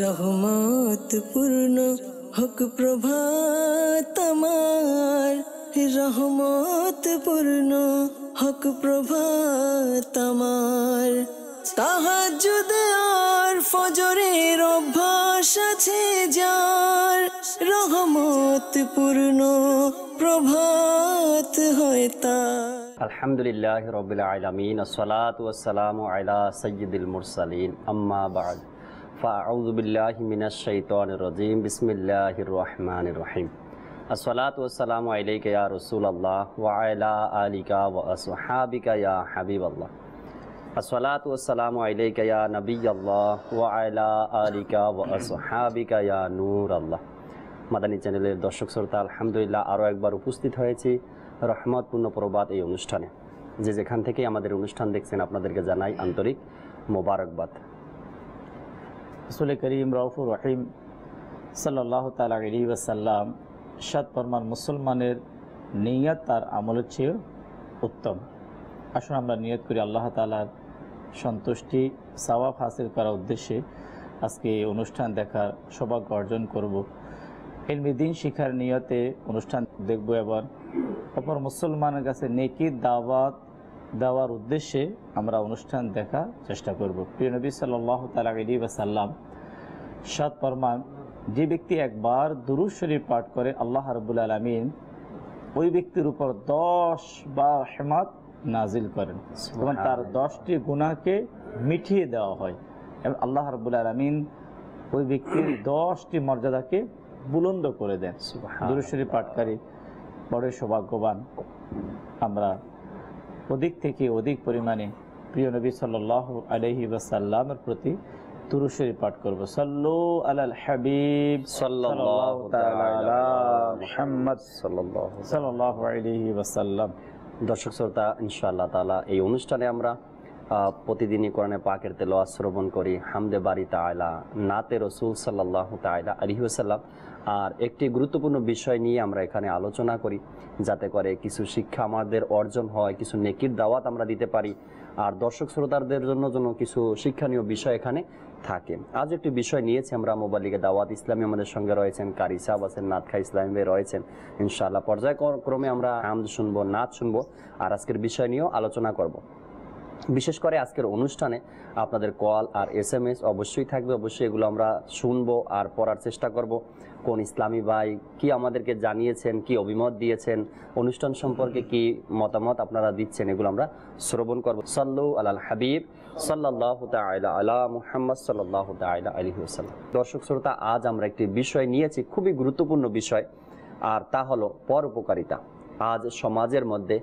রহমত পূর্ণ হক প্রভাত আমার পূর্ণ হক প্রভাত আমার তাহাজুদে আর ফজরের অভ্যাস আছে যার পূর্ণ প্রভাত হয় তার আলহামদুলিল্লাহ রবিল আলমিন আসসালাত ওয়াসালাম আলা সৈয়দুল মুরসালিন আম্মা বাদ فأعوذ بالله من الشيطان الرجيم بسم الله الرحمن الرحيم الصلاة والسلام عليك يا رسول الله وعلى آلك وأصحابك يا حبيب الله الصلاة والسلام عليك يا نبي الله وعلى آلك وأصحابك يا نور الله মাদানী চ্যানেলের দর্শক শ্রোতা আলহামদুলিল্লাহ আরও একবার উপস্থিত হয়েছি রহমতপূর্ণ প্রবাদ এই অনুষ্ঠানে যে যেখান থেকে আমাদের অনুষ্ঠান দেখছেন আপনাদেরকে জানাই আন্তরিক মোবারকবাদ রসুল করিম রাউফুর রহিম সাল্লাহ তালা আলী ওয়াসাল্লাম সৎপরমার মুসলমানের নিয়াত তার আমলের চেয়েও উত্তম আসুন আমরা নিয়ত করি আল্লাহ তালার সন্তুষ্টি সওয়াব হাসিল করার উদ্দেশ্যে আজকে এই অনুষ্ঠান দেখার সৌভাগ্য অর্জন করব দিন শিখার নিয়তে অনুষ্ঠান দেখব এবার অপর মুসলমানের কাছে নেকি দাওয়াত দেওয়ার উদ্দেশ্যে আমরা অনুষ্ঠান দেখা চেষ্টা করব প্রিয় নবী সাল্লাহ তালা আলী সাল্লাম সাত ফরমান যে ব্যক্তি একবার দুরুজ শরীফ পাঠ করে আল্লাহ রবুল আলমিন ওই ব্যক্তির উপর দশ বা হেমাত নাজিল করেন এবং তার দশটি গুণাকে মিঠিয়ে দেওয়া হয় এবং আল্লাহ রবুল আলমিন ওই ব্যক্তির দশটি মর্যাদাকে বুলন্দ করে দেন দুরুশ্বরী পাঠকারী বড় সৌভাগ্যবান আমরা অধিক থেকে অধিক পরিমাণে প্রিয় নবী সাল্লাহ আলহি বাসাল্লামের প্রতি দুরুদ পাঠ করব সাল্লু আলাল হাবিব সাল্লাল্লাহু দর্শক শ্রোতা ইনশাআল্লাহ তালা এই অনুষ্ঠানে আমরা প্রতিদিনই কোরআনে পাকের তেল শ্রবণ করি হামদে বাড়ি তায়লা নাতে রসুল সাল্লাহ তায়লা আলিহাসাল্লাম আর একটি গুরুত্বপূর্ণ বিষয় নিয়ে আমরা এখানে আলোচনা করি যাতে করে কিছু শিক্ষা আমাদের অর্জন হয় কিছু নেকির দাওয়াত আমরা দিতে পারি আর দর্শক শ্রোতাদের জন্য জন্য কিছু শিক্ষণীয় বিষয় এখানে থাকে আজ একটি বিষয় নিয়েছি আমরা মোবাইলিকে দাওয়াত ইসলামী আমাদের সঙ্গে রয়েছেন কারি সাহাব আছেন নাতখা ইসলামী রয়েছেন ইনশাআল্লাহ পর্যায়ক্রমে আমরা আমদ শুনবো নাচ শুনবো আর আজকের বিষয় নিয়েও আলোচনা করব বিশেষ করে আজকের অনুষ্ঠানে আপনাদের কল আর এস এম এস অবশ্যই থাকবে অবশ্যই এগুলো আমরা শুনবো আর পড়ার চেষ্টা করব কোন ইসলামী ভাই কি আমাদেরকে জানিয়েছেন কি অভিমত দিয়েছেন অনুষ্ঠান সম্পর্কে কি মতামত আপনারা দিচ্ছেন এগুলো আমরা শ্রবণ করব সাল্লু আলাল হাবিব সাল্লাহ আয়লা আলা মুহাম্মদ সাল্লাহ আয়লা আলী হুসাল্লাম দর্শক শ্রোতা আজ আমরা একটি বিষয় নিয়েছি খুবই গুরুত্বপূর্ণ বিষয় আর তা হলো উপকারিতা আজ সমাজের মধ্যে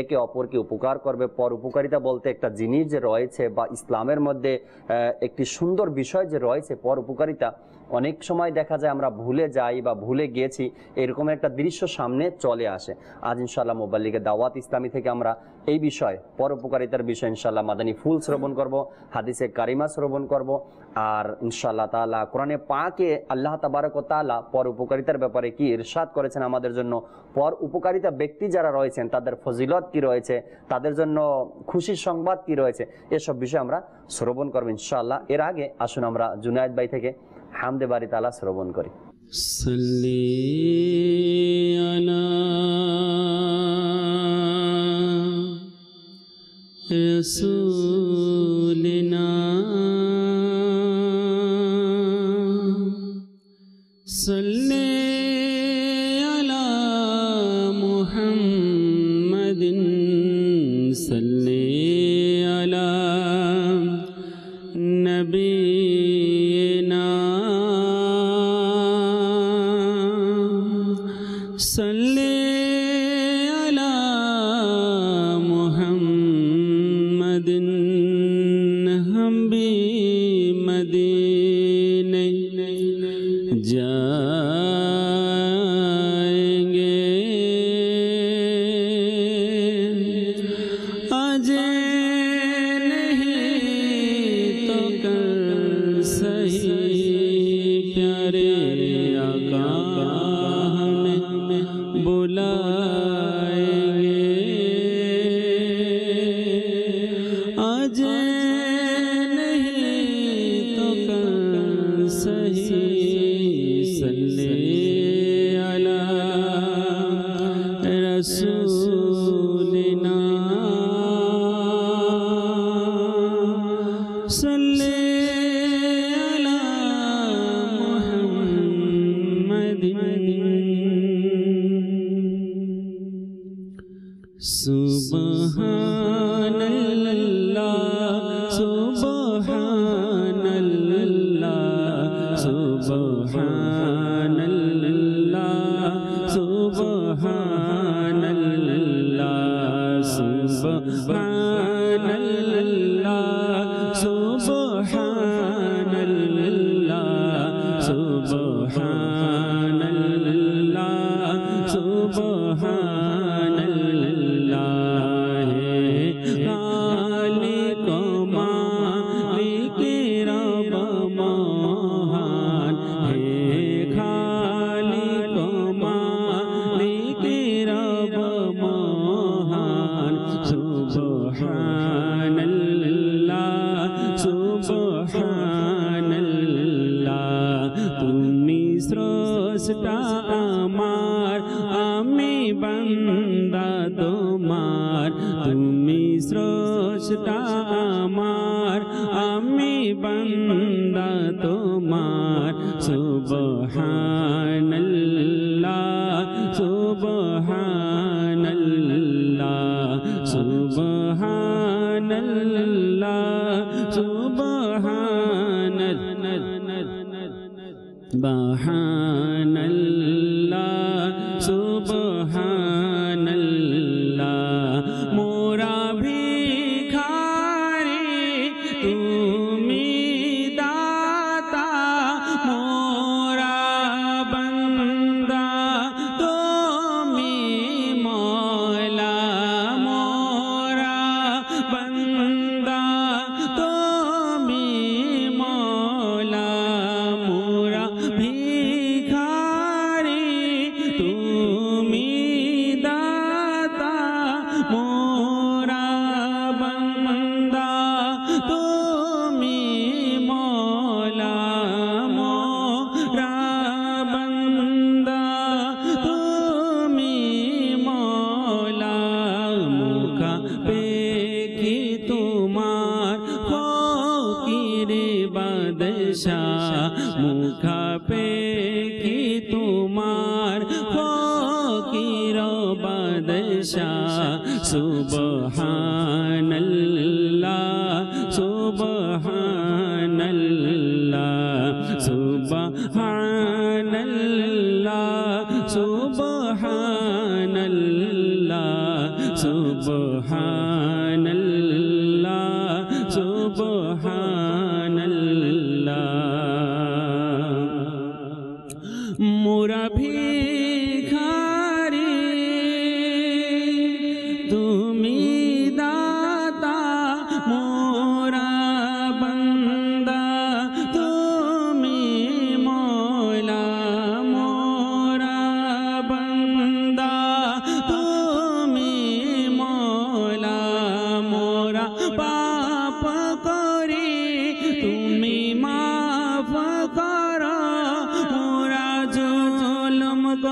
একে অপরকে উপকার করবে পর উপকারিতা বলতে একটা জিনিস যে রয়েছে বা ইসলামের মধ্যে একটি সুন্দর বিষয় যে রয়েছে পর উপকারিতা অনেক সময় দেখা যায় আমরা ভুলে যাই বা ভুলে গিয়েছি এরকম একটা দৃশ্য সামনে চলে আসে আজ ইনশাল্লাহ মোবাইল লিগে দাওয়াত ইসলামী থেকে আমরা এই বিষয় পরোপকারিতার বিষয় ইনশাল্লাহ মাদানী ফুল শ্রবণ করব হাদিসে কারিমা শ্রবণ করব আর ইনশাল্লাহ তালা কোরআনে পাকে আল্লাহ তাবারক তালা পর উপকারিতার ব্যাপারে কি ইরশাদ করেছেন আমাদের জন্য পর উপকারিতা ব্যক্তি যারা রয়েছেন তাদের ফজিলত কি রয়েছে তাদের জন্য খুশির সংবাদ কি রয়েছে এসব বিষয়ে আমরা শ্রবণ করবো ইনশাল্লাহ এর আগে আসুন আমরা জুনায়দ ভাই থেকে হামদে বাড়ি তালা শ্রবণ করি সলিনা সল্লে محمد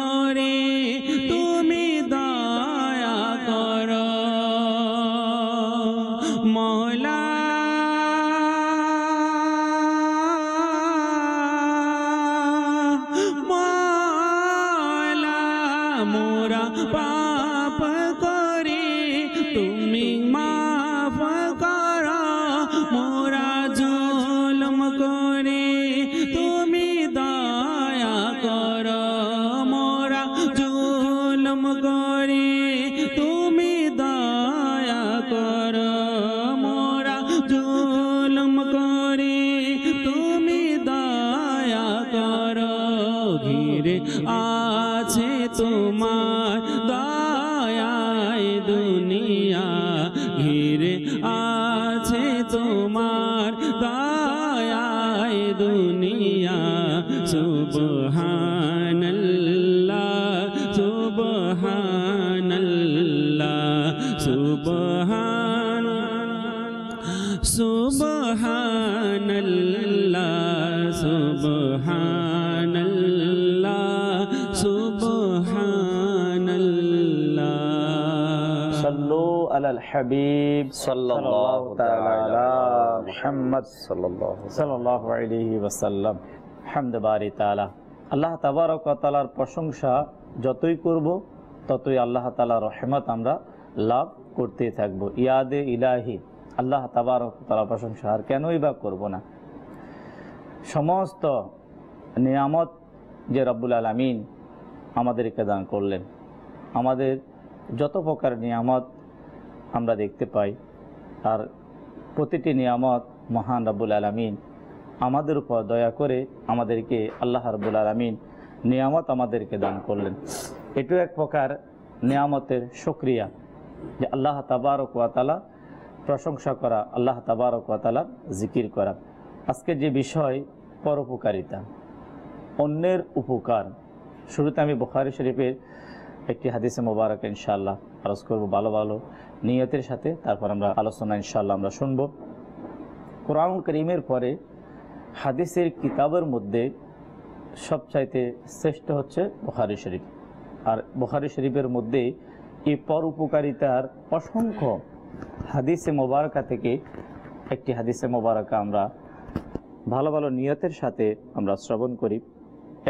করে তু আল্লাহ তাবারক তালার প্রশংসা যতই করব ততই আল্লাহ তালা রহমত আমরা লাভ করতে থাকব ইয়াদে ইলাহি আল্লাহ তাবারক তালা প্রশংসা আর কেনই বা করব না সমস্ত নিয়ামত যে রব্বুল আলমিন আমাদেরকে দান করলেন আমাদের যত প্রকার নিয়ামত আমরা দেখতে পাই আর প্রতিটি নিয়ামত মহান রাবুল আলমিন আমাদের উপর দয়া করে আমাদেরকে আল্লাহ রাবুল আলমিন নিয়ামত আমাদেরকে দান করলেন এটিও এক প্রকার নিয়ামতের সক্রিয়া যে আল্লাহ তাবারকালা প্রশংসা করা আল্লাহ তাবারকালার জিকির করা আজকে যে বিষয় পরোপকারিতা অন্যের উপকার শুরুতে আমি বোখারি শরীফের একটি হাদিসে মোবারক ইনশাআল্লাহ খরচ করব ভালো ভালো নিয়তের সাথে তারপর আমরা আলোচনা ইনশাল্লাহ আমরা শুনব কোরআন করিমের পরে হাদিসের কিতাবের মধ্যে সবচাইতে শ্রেষ্ঠ হচ্ছে বুখারি শরীফ আর বুখারি শরীফের মধ্যে এই উপকারিতার অসংখ্য হাদিসে মোবারকা থেকে একটি হাদিসে মোবারকা আমরা ভালো ভালো নিয়তের সাথে আমরা শ্রবণ করি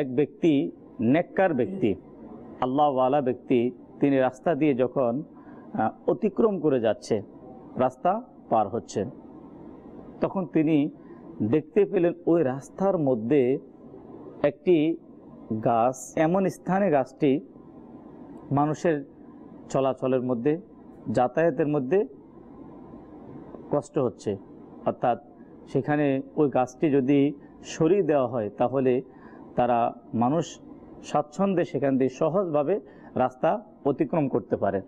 এক ব্যক্তি নেককার ব্যক্তি আল্লাহওয়ালা ব্যক্তি তিনি রাস্তা দিয়ে যখন অতিক্রম করে যাচ্ছে রাস্তা পার হচ্ছে তখন তিনি দেখতে পেলেন ওই রাস্তার মধ্যে একটি গাছ এমন স্থানে গাছটি মানুষের চলাচলের মধ্যে যাতায়াতের মধ্যে কষ্ট হচ্ছে অর্থাৎ সেখানে ওই গাছটি যদি সরিয়ে দেওয়া হয় তাহলে তারা মানুষ স্বাচ্ছন্দ্যে সেখান দিয়ে সহজভাবে রাস্তা অতিক্রম করতে পারে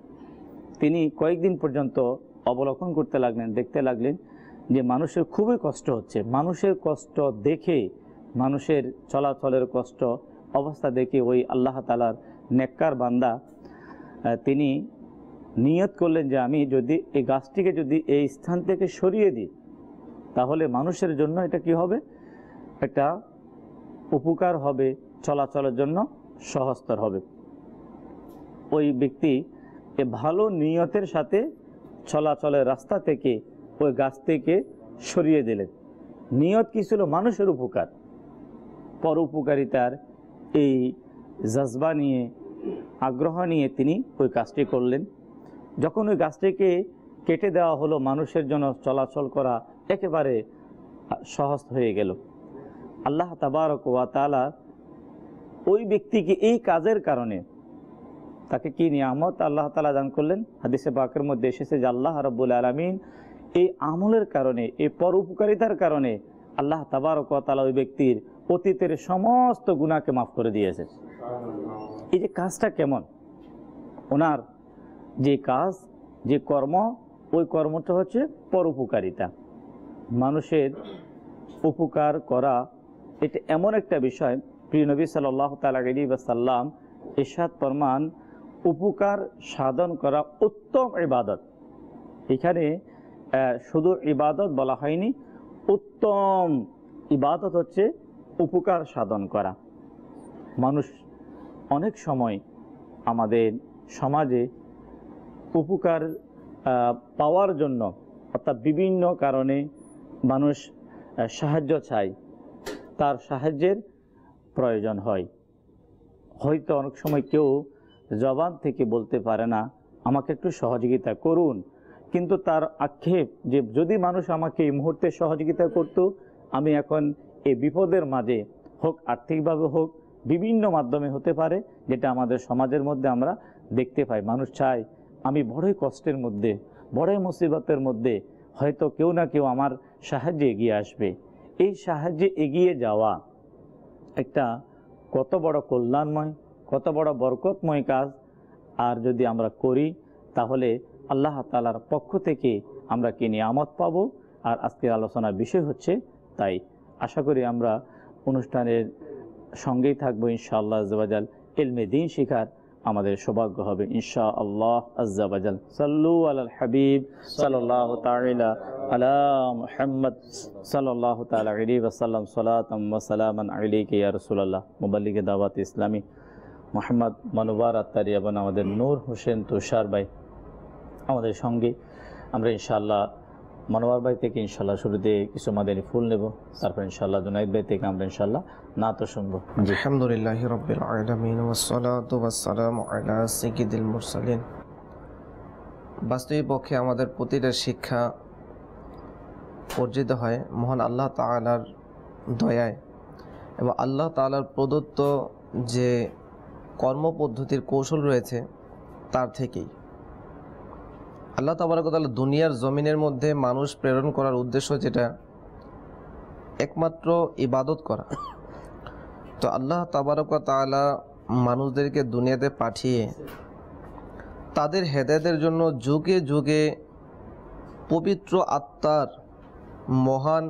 তিনি কয়েকদিন পর্যন্ত অবলোকন করতে লাগলেন দেখতে লাগলেন যে মানুষের খুবই কষ্ট হচ্ছে মানুষের কষ্ট দেখে মানুষের চলাচলের কষ্ট অবস্থা দেখে ওই আল্লাহ তালার নেককার বান্দা তিনি নিয়ত করলেন যে আমি যদি এই গাছটিকে যদি এই স্থান থেকে সরিয়ে দিই তাহলে মানুষের জন্য এটা কি হবে একটা উপকার হবে চলাচলের জন্য সহজতর হবে ওই ব্যক্তি এ ভালো নিয়তের সাথে চলাচলের রাস্তা থেকে ওই গাছ থেকে সরিয়ে দিলেন নিয়ত কি ছিল মানুষের উপকার পর উপকারিতার এই জজবা নিয়ে আগ্রহ নিয়ে তিনি ওই কাজটি করলেন যখন ওই গাছটিকে কেটে দেওয়া হলো মানুষের জন্য চলাচল করা একেবারে সহজ হয়ে গেল আল্লাহ তাবারক ওয়া তালা ওই ব্যক্তিকে এই কাজের কারণে তাকে কি নিয়ামত আল্লাহ তালা দান করলেন হাদিসে বাকের মধ্যে এসেছে যে আল্লাহ রব্বুল আলমিন এই আমলের কারণে এই পর উপকারিতার কারণে আল্লাহ তাবারক তালা ওই ব্যক্তির অতীতের সমস্ত গুণাকে মাফ করে দিয়েছে এই যে কাজটা কেমন ওনার যে কাজ যে কর্ম ওই কর্মটা হচ্ছে পর উপকারিতা মানুষের উপকার করা এটা এমন একটা বিষয় প্রিয় নবী সাল্লাহ তালাগিরি বা সাল্লাম ইরশাদ ফরমান উপকার সাধন করা উত্তম ইবাদত এখানে শুধু ইবাদত বলা হয়নি উত্তম ইবাদত হচ্ছে উপকার সাধন করা মানুষ অনেক সময় আমাদের সমাজে উপকার পাওয়ার জন্য অর্থাৎ বিভিন্ন কারণে মানুষ সাহায্য চায় তার সাহায্যের প্রয়োজন হয় হয়তো অনেক সময় কেউ জবান থেকে বলতে পারে না আমাকে একটু সহযোগিতা করুন কিন্তু তার আক্ষেপ যে যদি মানুষ আমাকে এই মুহূর্তে সহযোগিতা করত আমি এখন এই বিপদের মাঝে হোক আর্থিকভাবে হোক বিভিন্ন মাধ্যমে হতে পারে যেটা আমাদের সমাজের মধ্যে আমরা দেখতে পাই মানুষ চায় আমি বড়ই কষ্টের মধ্যে বড়ই মুসিবতের মধ্যে হয়তো কেউ না কেউ আমার সাহায্যে এগিয়ে আসবে এই সাহায্যে এগিয়ে যাওয়া একটা কত বড় কল্যাণময় কত বড় বরকতময় কাজ আর যদি আমরা করি তাহলে আল্লাহ তালার পক্ষ থেকে আমরা কি নিয়ামত পাব আর আজকের আলোচনার বিষয় হচ্ছে তাই আশা করি আমরা অনুষ্ঠানের সঙ্গেই থাকবো আল্লাহ আজাল এলমে দিন শিখার আমাদের সৌভাগ্য হবে ইনশা আল্লাহ আজাল সাল্লু আল হাবিব সাল্লাহ সাল্লাহ সাল্লাম আলী ওসাল্লাম রসুল্লাহ মোবাল্লিকে দাওয়াত ইসলামী মোহাম্মদ মনোবার আত্মারি এবং আমাদের নূর হোসেন তুষার ভাই আমাদের সঙ্গে আমরা ইনশাল্লাহ মনোয়ার ভাই থেকে ইনশাল্লাহ শুরুতে কিছু মাদারি ফুল নেব তারপর ইনশাল্লাহ জুনাইদ ভাই থেকে আমরা ইনশাল্লাহ না তো শুনবো আলহামদুলিল্লাহ রবিল আলমিন ওসালাত ওয়াসালাম আলা সিকিদুল মুরসালিন বাস্তবিক পক্ষে আমাদের প্রতিটা শিক্ষা অর্জিত হয় মহান আল্লাহ তালার দয়ায় এবং আল্লাহ তালার প্রদত্ত যে কর্মপদ্ধতির কৌশল রয়েছে তার থেকেই আল্লাহ তাবারকতাল দুনিয়ার জমিনের মধ্যে মানুষ প্রেরণ করার উদ্দেশ্য যেটা একমাত্র ইবাদত করা তো আল্লাহ তাবারকতালা মানুষদেরকে দুনিয়াতে পাঠিয়ে তাদের হেদায়তের জন্য যুগে যুগে পবিত্র আত্মার মহান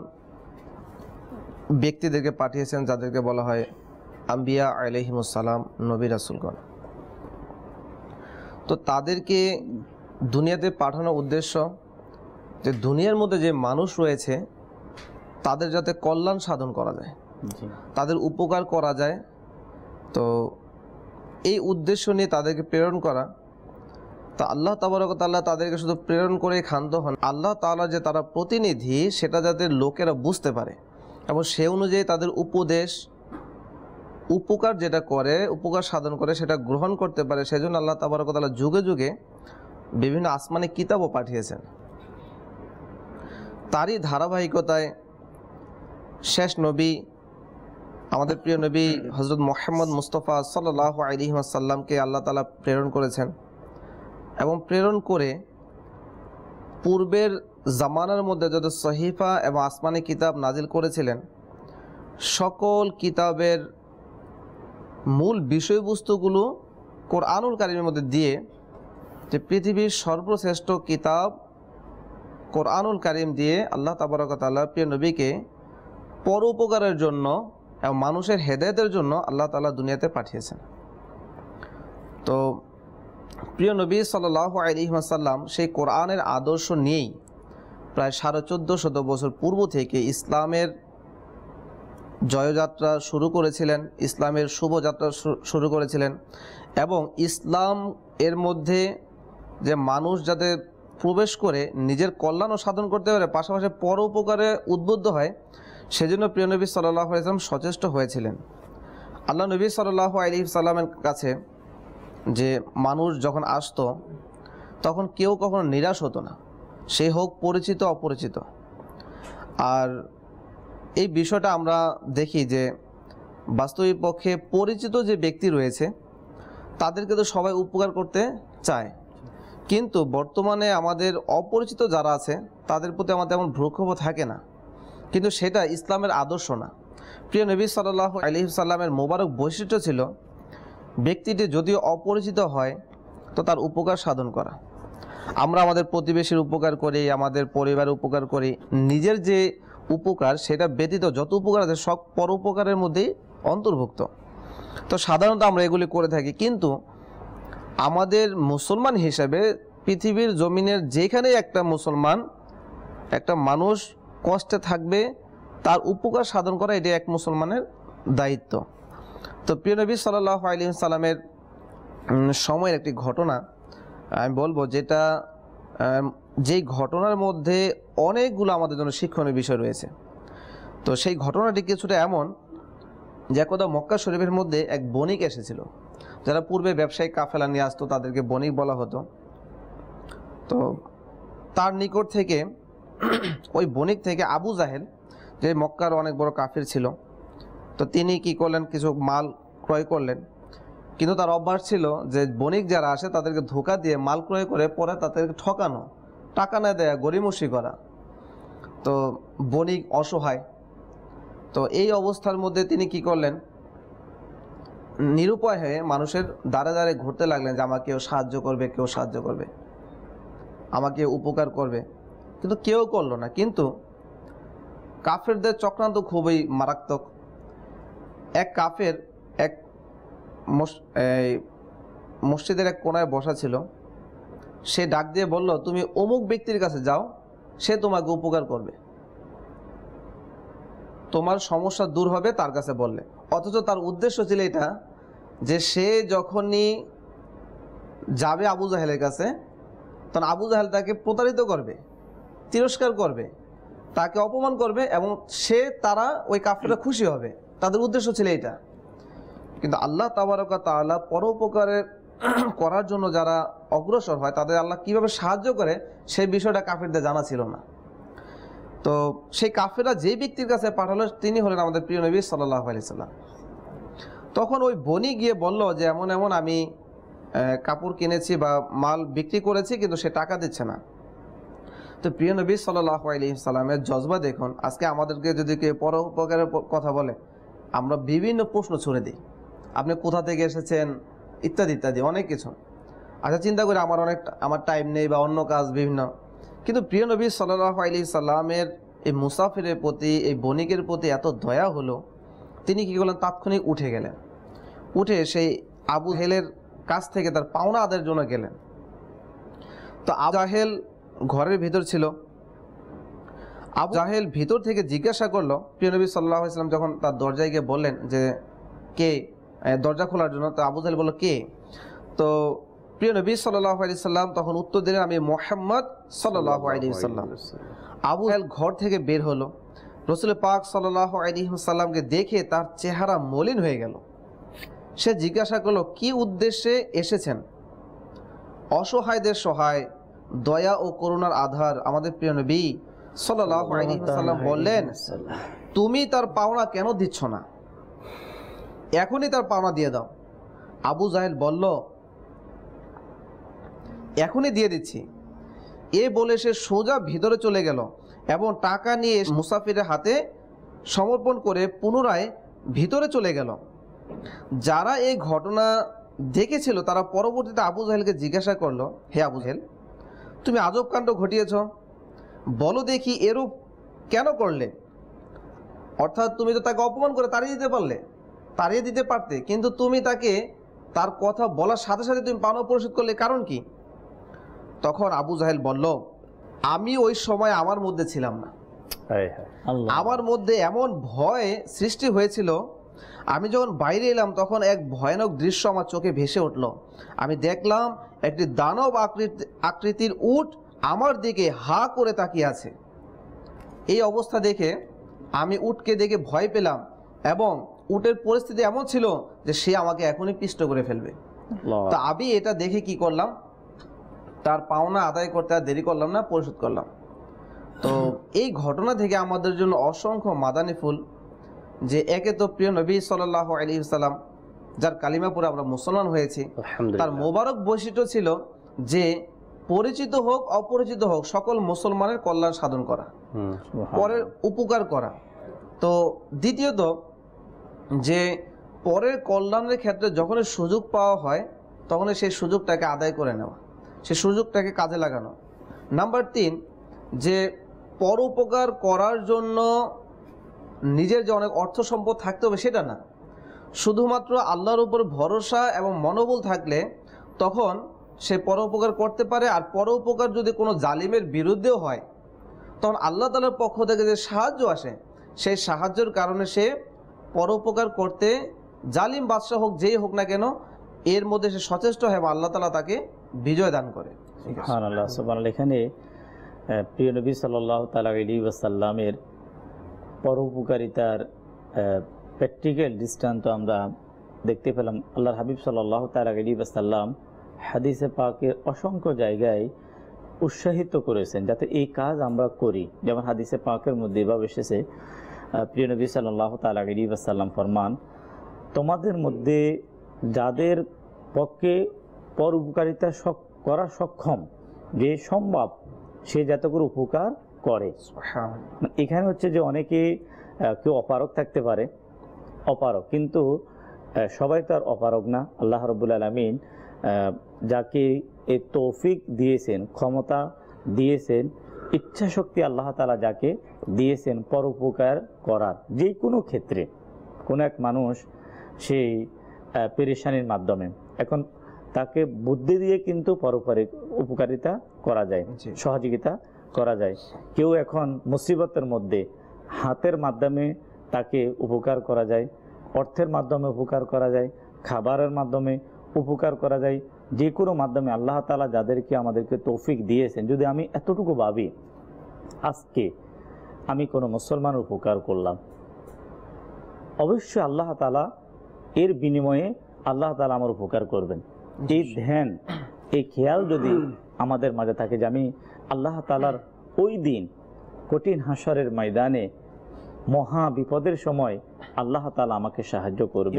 ব্যক্তিদেরকে পাঠিয়েছেন যাদেরকে বলা হয় আম্বিয়া আলহিমুসালাম নবী রাসুলগণ তো তাদেরকে দুনিয়াতে পাঠানোর উদ্দেশ্য যে দুনিয়ার মধ্যে যে মানুষ রয়েছে তাদের যাতে কল্যাণ সাধন করা যায় তাদের উপকার করা যায় তো এই উদ্দেশ্য নিয়ে তাদেরকে প্রেরণ করা তা আল্লাহ তাবরকতাল্লাহ তাদেরকে শুধু প্রেরণ করে ক্ষান্ত হন আল্লাহ তালা যে তারা প্রতিনিধি সেটা যাতে লোকেরা বুঝতে পারে এবং সে অনুযায়ী তাদের উপদেশ উপকার যেটা করে উপকার সাধন করে সেটা গ্রহণ করতে পারে সেজন্য আল্লাহ তাবারকতালা যুগে যুগে বিভিন্ন আসমানি কিতাবও পাঠিয়েছেন তারই ধারাবাহিকতায় শেষ নবী আমাদের প্রিয় নবী হজরত মোহাম্মদ মুস্তফা সাল্লাহ আলিহাসাল্লামকে আল্লাহ তালা প্রেরণ করেছেন এবং প্রেরণ করে পূর্বের জামানার মধ্যে যত সহিফা এবং আসমানি কিতাব নাজিল করেছিলেন সকল কিতাবের মূল বিষয়বস্তুগুলো কোরআনুল কারিমের মধ্যে দিয়ে যে পৃথিবীর সর্বশ্রেষ্ঠ কিতাব কোরআনুল কারিম দিয়ে আল্লাহ তাবারকতাল্লাহ প্রিয় নবীকে পরোপকারের জন্য এবং মানুষের হেদায়তের জন্য আল্লাহ তালা দুনিয়াতে পাঠিয়েছেন তো প্রিয় নবী সাল আলিহাসাল্লাম সেই কোরআনের আদর্শ নিয়েই প্রায় সাড়ে চোদ্দো শত বছর পূর্ব থেকে ইসলামের জয়যাত্রা শুরু করেছিলেন ইসলামের শুভযাত্রা শুরু করেছিলেন এবং ইসলাম এর মধ্যে যে মানুষ যাতে প্রবেশ করে নিজের কল্যাণও সাধন করতে পারে পাশাপাশি পরোপকারে উদ্বুদ্ধ হয় সেজন্য প্রিয় নবী সাল্লাহ আলাইসালাম সচেষ্ট হয়েছিলেন আল্লাহ নবী সাল্লাহ আলি সাল্লামের কাছে যে মানুষ যখন আসতো তখন কেউ কখনো নিরাশ হতো না সে হোক পরিচিত অপরিচিত আর এই বিষয়টা আমরা দেখি যে বাস্তবিক পক্ষে পরিচিত যে ব্যক্তি রয়েছে তাদেরকে তো সবাই উপকার করতে চায় কিন্তু বর্তমানে আমাদের অপরিচিত যারা আছে তাদের প্রতি আমাদের এমন ভ্রক্ষোভ থাকে না কিন্তু সেটা ইসলামের আদর্শ না প্রিয় নবী সাল্লাহ আলি সাল্লামের মোবারক বৈশিষ্ট্য ছিল ব্যক্তিটি যদিও অপরিচিত হয় তো তার উপকার সাধন করা আমরা আমাদের প্রতিবেশীর উপকার করি আমাদের পরিবার উপকার করি নিজের যে উপকার সেটা ব্যতীত যত উপকার আছে সব পরোপকারের মধ্যেই অন্তর্ভুক্ত তো সাধারণত আমরা এগুলি করে থাকি কিন্তু আমাদের মুসলমান হিসাবে পৃথিবীর জমিনের যেখানে একটা মুসলমান একটা মানুষ কষ্টে থাকবে তার উপকার সাধন করা এটি এক মুসলমানের দায়িত্ব তো প্রিয় নবী সাল্লাহ আলিম সালামের সময়ের একটি ঘটনা আমি বলবো যেটা যেই ঘটনার মধ্যে অনেকগুলো আমাদের জন্য শিক্ষণীয় বিষয় রয়েছে তো সেই ঘটনাটি কিছুটা এমন যে কোথাও মক্কা শরীফের মধ্যে এক বণিক এসেছিল যারা পূর্বে ব্যবসায়ী কাফেলা নিয়ে আসতো তাদেরকে বণিক বলা হতো তো তার নিকট থেকে ওই বণিক থেকে আবু জাহেল যে মক্কার অনেক বড় কাফির ছিল তো তিনি কি করলেন কিছু মাল ক্রয় করলেন কিন্তু তার অভ্যাস ছিল যে বণিক যারা আসে তাদেরকে ধোকা দিয়ে মাল ক্রয় করে পরে তাদেরকে ঠকানো টাকা না দেয়া গরিমসি করা তো বণিক অসহায় তো এই অবস্থার মধ্যে তিনি কি করলেন নিরুপায় হয়ে মানুষের দ্বারে দ্বারে ঘুরতে লাগলেন যে আমাকে কেউ সাহায্য করবে কেউ সাহায্য করবে আমাকে উপকার করবে কিন্তু কেউ করলো না কিন্তু কাফেরদের চক্রান্ত খুবই মারাত্মক এক কাফের এক মসজিদের এক কোনায় বসা ছিল সে ডাক দিয়ে বলল তুমি অমুক ব্যক্তির কাছে যাও সে তোমাকে উপকার করবে তোমার সমস্যা দূর হবে তার কাছে বললে অথচ তার উদ্দেশ্য ছিল এটা যে সে যখনই যাবে আবু জাহেলের কাছে তখন আবু জাহেল তাকে প্রতারিত করবে তিরস্কার করবে তাকে অপমান করবে এবং সে তারা ওই কাফেরা খুশি হবে তাদের উদ্দেশ্য ছিল এটা কিন্তু আল্লাহ তাবারকা তাল্লাহ পরোপকারের করার জন্য যারা অগ্রসর হয় তাদের আল্লাহ কিভাবে সাহায্য করে সেই বিষয়টা কাফেরদের জানা ছিল না তো সেই কাফেরা যে ব্যক্তির কাছে পাঠালো তিনি হলেন আমাদের প্রিয় নবী সাল্লাহ আলিয়াল্লাম তখন ওই বনি গিয়ে বলল যে এমন এমন আমি কাপড় কিনেছি বা মাল বিক্রি করেছি কিন্তু সে টাকা দিচ্ছে না তো প্রিয় নবী সাল্লাহ সাল্লামের জজবা দেখুন আজকে আমাদেরকে যদি কেউ উপকারের কথা বলে আমরা বিভিন্ন প্রশ্ন ছুড়ে দিই আপনি কোথা থেকে এসেছেন ইত্যাদি ইত্যাদি অনেক কিছু আচ্ছা চিন্তা করি আমার অনেক আমার টাইম নেই বা অন্য কাজ বিভিন্ন কিন্তু প্রিয় নবী সাল্লাহ আলি সাল্লামের এই মুসাফিরের প্রতি এই বণিকের প্রতি এত দয়া হলো তিনি কী করলেন তাৎক্ষণিক উঠে গেলেন উঠে সেই আবু হেলের কাছ থেকে তার পাওনা আদের জন্য গেলেন তো আবু জাহেল ঘরের ভিতর ছিল আবু জাহেল ভিতর থেকে জিজ্ঞাসা করলো নবী সাল্লাহ ইসলাম যখন তার দরজায় গিয়ে বললেন যে কে দরজা খোলার জন্য তো আবু জাহেল বললো কে তো প্রিয় নবী সাল্লাহ আলি সাল্লাম তখন উত্তর দিলেন আমি মোহাম্মদ সাল্লাহ আলী সাল্লাম আবু হেল ঘর থেকে বের হলো রসুল পাক সাল্লাহ আলি সাল্লামকে দেখে তার চেহারা মলিন হয়ে গেল সে জিজ্ঞাসা করলো কি উদ্দেশ্যে এসেছেন অসহায়দের সহায় দয়া ও করুণার আধার আমাদের প্রিয় নবী সাল্লাহ আলি সাল্লাম বললেন তুমি তার পাওনা কেন দিচ্ছ না এখনই তার পাওনা দিয়ে দাও আবু জাহেল বলল এখনই দিয়ে দিচ্ছি এ বলে সে সোজা ভিতরে চলে গেল এবং টাকা নিয়ে মুসাফিরের হাতে সমর্পণ করে পুনরায় ভিতরে চলে গেল যারা এই ঘটনা দেখেছিল তারা পরবর্তীতে আবু জাহেলকে জিজ্ঞাসা করলো হে আবু জাহেল তুমি আজব কাণ্ড ঘটিয়েছ বলো দেখি এরূপ কেন করলে অর্থাৎ তুমি তো তাকে অপমান করে তাড়িয়ে দিতে পারলে তাড়িয়ে দিতে পারতে কিন্তু তুমি তাকে তার কথা বলার সাথে সাথে তুমি পানও পরিশোধ করলে কারণ কী তখন আবু জাহেল বলল আমি ওই সময় আমার মধ্যে ছিলাম না আমার মধ্যে এমন ভয় সৃষ্টি হয়েছিল আমি যখন বাইরে এলাম তখন এক ভয়ানক দৃশ্য আমার চোখে ভেসে উঠল আমি দেখলাম একটি দানব আকৃতির উট আমার দিকে হা করে তাকিয়ে আছে এই অবস্থা দেখে আমি উটকে দেখে ভয় পেলাম এবং উটের পরিস্থিতি এমন ছিল যে সে আমাকে এখনই পিষ্ট করে ফেলবে তো আমি এটা দেখে কি করলাম তার পাওনা আদায় করতে আর দেরি করলাম না পরিশোধ করলাম তো এই ঘটনা থেকে আমাদের জন্য অসংখ্য মাদানি ফুল যে একে তো প্রিয় নবী সাল্লাহ আলী সাল্লাম যার কালিমাপুরে আমরা মুসলমান হয়েছি তার মোবারক বৈশিষ্ট্য ছিল যে পরিচিত হোক অপরিচিত হোক সকল মুসলমানের কল্যাণ সাধন করা পরের উপকার করা তো দ্বিতীয়ত যে পরের কল্যাণের ক্ষেত্রে যখন সুযোগ পাওয়া হয় তখন সেই সুযোগটাকে আদায় করে নেওয়া সে সুযোগটাকে কাজে লাগানো নাম্বার তিন যে পরোপকার করার জন্য নিজের যে অনেক অর্থ সম্পদ থাকতে হবে সেটা না শুধুমাত্র আল্লাহর উপর ভরসা এবং মনোবল থাকলে তখন সে পরোপকার করতে পারে আর পরোপকার যদি কোনো জালিমের বিরুদ্ধেও হয় তখন আল্লাহ তালার পক্ষ থেকে যে সাহায্য আসে সেই সাহায্যের কারণে সে পরোপকার করতে জালিম বাদশাহ হোক যেই হোক না কেন এর মধ্যে সে সচেষ্ট হয় আল্লাহ তালা তাকে বিজয় দান করে এখানে প্রিয় নবী সাল্লাসাল্লামের তাআলা পরোপকারিতার প্র্যাকটিক্যাল দৃষ্টান্ত আমরা দেখতে পেলাম আল্লাহর হাবিব সাল্লাহ তালা আলী বাসাল্লাম হাদিসে পাকের অসংখ্য জায়গায় উৎসাহিত করেছেন যাতে এই কাজ আমরা করি যেমন হাদিসে পাকের মধ্যে বা এসেছে প্রিয় নবী সাল্লাহ তালা আলী বাসাল্লাম ফরমান তোমাদের মধ্যে যাদের পক্ষে পর উপকারিতা করা সক্ষম যে সম্ভব সে যাত করে উপকার করে এখানে হচ্ছে যে অনেকে কেউ অপারক থাকতে পারে অপারক কিন্তু সবাই তো আর অপারক না আল্লাহ রবুল আলমিন যাকে এ তৌফিক দিয়েছেন ক্ষমতা দিয়েছেন ইচ্ছা শক্তি আল্লাহ তালা যাকে দিয়েছেন পর উপকার করার যে কোনো ক্ষেত্রে কোনো এক মানুষ সেই পেরেশানির মাধ্যমে এখন তাকে বুদ্ধি দিয়ে কিন্তু পরপারিক উপকারিতা করা যায় সহযোগিতা করা যায় কেউ এখন মুসিবতের মধ্যে হাতের মাধ্যমে তাকে উপকার করা যায় অর্থের মাধ্যমে উপকার করা যায় খাবারের মাধ্যমে উপকার করা যায় যে কোনো মাধ্যমে আল্লাহ তালা যাদেরকে আমাদেরকে তৌফিক দিয়েছেন যদি আমি এতটুকু ভাবি আজকে আমি কোনো মুসলমান উপকার করলাম অবশ্যই আল্লাহ তালা এর বিনিময়ে আল্লাহ তালা আমার উপকার করবেন এই ধ্যান এই খেয়াল যদি আমাদের মাঝে থাকে যে আমি আল্লাহ তালার ওই দিন কঠিন হাসরের ময়দানে মহা বিপদের সময় আল্লাহ তালা আমাকে সাহায্য করবে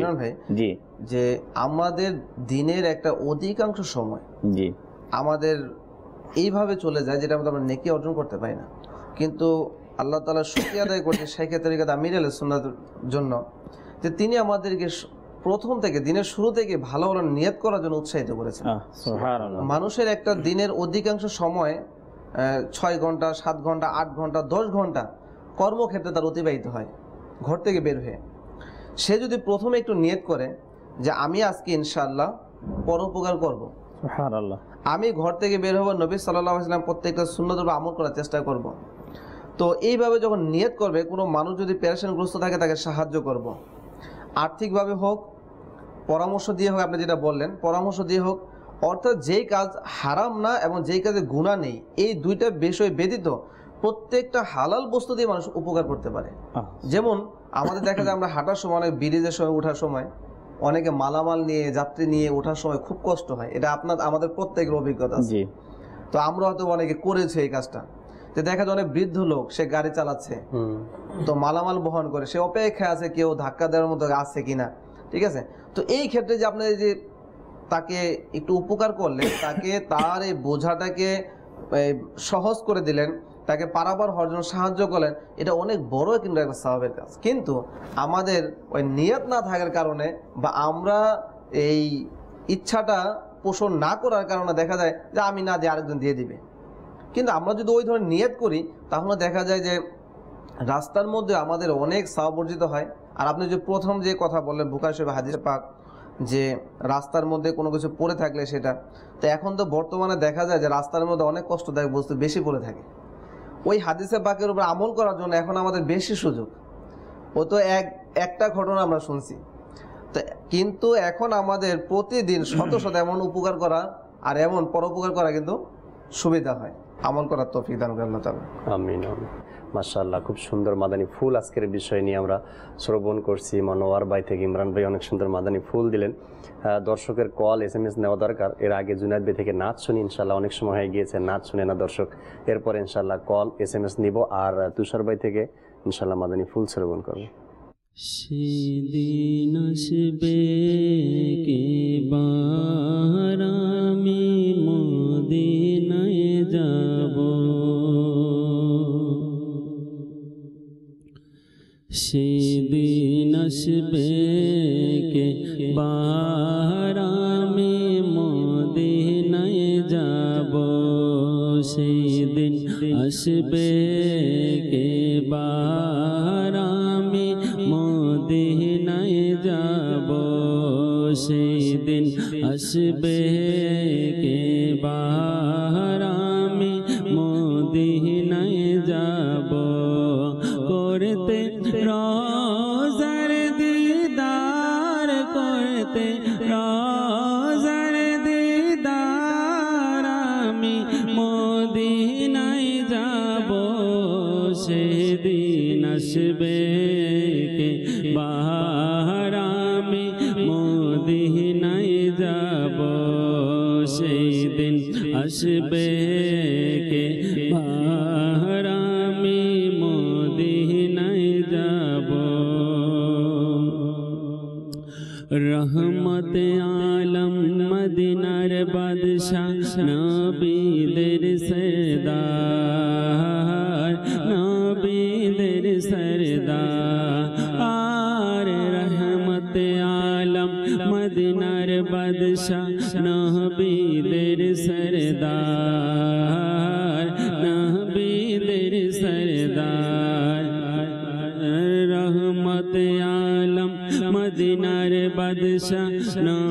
জি যে আমাদের দিনের একটা অধিকাংশ সময় জি আমাদের এইভাবে চলে যায় যেটা আমরা নেকি অর্জন করতে পারি না কিন্তু আল্লাহ তালা সুখী আদায় করছে ক্ষেত্রে আমির আল সুন্নার জন্য যে তিনি আমাদেরকে প্রথম থেকে দিনের শুরু থেকে ভালো ভালো নিয়ত করার জন্য উৎসাহিত করেছে মানুষের একটা দিনের অধিকাংশ সময় ছয় ঘন্টা সাত ঘন্টা আট ঘন্টা দশ ঘন্টা কর্মক্ষেত্রে তার অতিবাহিত হয় ঘর থেকে বের হয়ে সে যদি প্রথমে একটু নিয়ত করে যে আমি আজকে ইনশাল্লাহ পরোপকার করব। আমি ঘর থেকে বের হবো নবী সাল্লাম প্রত্যেকটা সুন্দর আমল করার চেষ্টা করব। তো এইভাবে যখন নিয়ত করবে কোনো মানুষ যদি প্যারেশনগ্রস্ত থাকে তাকে সাহায্য করব। আর্থিকভাবে হোক পরামর্শ দিয়ে হোক আপনি যেটা বললেন পরামর্শ দিয়ে হোক অর্থাৎ যেই কাজ হারাম না এবং যেই কাজে গুণা নেই এই দুইটা বিষয় ব্যতীত প্রত্যেকটা হালাল বস্তু দিয়ে মানুষ উপকার করতে পারে যেমন আমাদের দেখা যায় আমরা হাঁটার সময় অনেক ব্রিজের সময় ওঠার সময় অনেকে মালামাল নিয়ে যাত্রী নিয়ে ওঠার সময় খুব কষ্ট হয় এটা আপনার আমাদের প্রত্যেকের অভিজ্ঞতা তো আমরা হয়তো অনেকে করেছে এই কাজটা তো দেখা যায় অনেক বৃদ্ধ লোক সে গাড়ি চালাচ্ছে তো মালামাল বহন করে সে অপেক্ষায় আছে কেউ ধাক্কা দেওয়ার মতো আছে কিনা ঠিক আছে তো এই ক্ষেত্রে যে আপনার যে তাকে একটু উপকার করলেন তাকে তার এই বোঝাটাকে সহজ করে দিলেন তাকে পারাবার হওয়ার জন্য সাহায্য করলেন এটা অনেক বড় কিন্তু একটা স্বভাবের কাজ কিন্তু আমাদের ওই নিয়ত না থাকার কারণে বা আমরা এই ইচ্ছাটা পোষণ না করার কারণে দেখা যায় যে আমি না দিয়ে আরেকজন দিয়ে দিবে কিন্তু আমরা যদি ওই ধরনের নিয়ত করি তাহলে দেখা যায় যে রাস্তার মধ্যে আমাদের অনেক সাহবর্জিত হয় আর আপনি যে প্রথম যে কথা বললেন বুকার সাহেব হাদিস পাক যে রাস্তার মধ্যে কোনো কিছু পড়ে থাকলে সেটা তো এখন তো বর্তমানে দেখা যায় যে রাস্তার মধ্যে অনেক কষ্টদায়ক বস্তু বেশি পড়ে থাকে ওই হাদিসে পাকের উপর আমল করার জন্য এখন আমাদের বেশি সুযোগ ও তো এক একটা ঘটনা আমরা শুনছি তো কিন্তু এখন আমাদের প্রতিদিন শত শত এমন উপকার করা আর এমন পরোপকার করা কিন্তু সুবিধা হয় আমল করার তৌফিক দান করেন আমিন খুব সুন্দর মাদানী ফুল আজকের বিষয় নিয়ে আমরা শ্রবণ করছি মনোয়ার ভাই থেকে ইমরান ভাই অনেক সুন্দর মাদানী ফুল দিলেন দর্শকের কল এস এম এস নেওয়া দরকার এর আগে জুনায়দ ভাই থেকে নাচ শুনি ইনশাল্লাহ অনেক সময় হয়ে গিয়েছে নাচ শুনে না দর্শক এরপর ইনশাল্লাহ কল এস এম এস নিব আর তুষার ভাই থেকে ইনশাল্লাহ মাদানী ফুল শ্রবণ করবো সেদিন আসবে কে সেদিন আসবে কে বারামে মদিনায় যাব সেদিন আসবে কে বারামে মদিনায় যাব সেদিন আসবে কে বা कृष्ण अच्छा। बीदर सरदार नीदर सरदार आर रहमत आलम मदनर बदशाह नीदर सरदार नीदर सरदार रहमत आलम मदनर बदशाह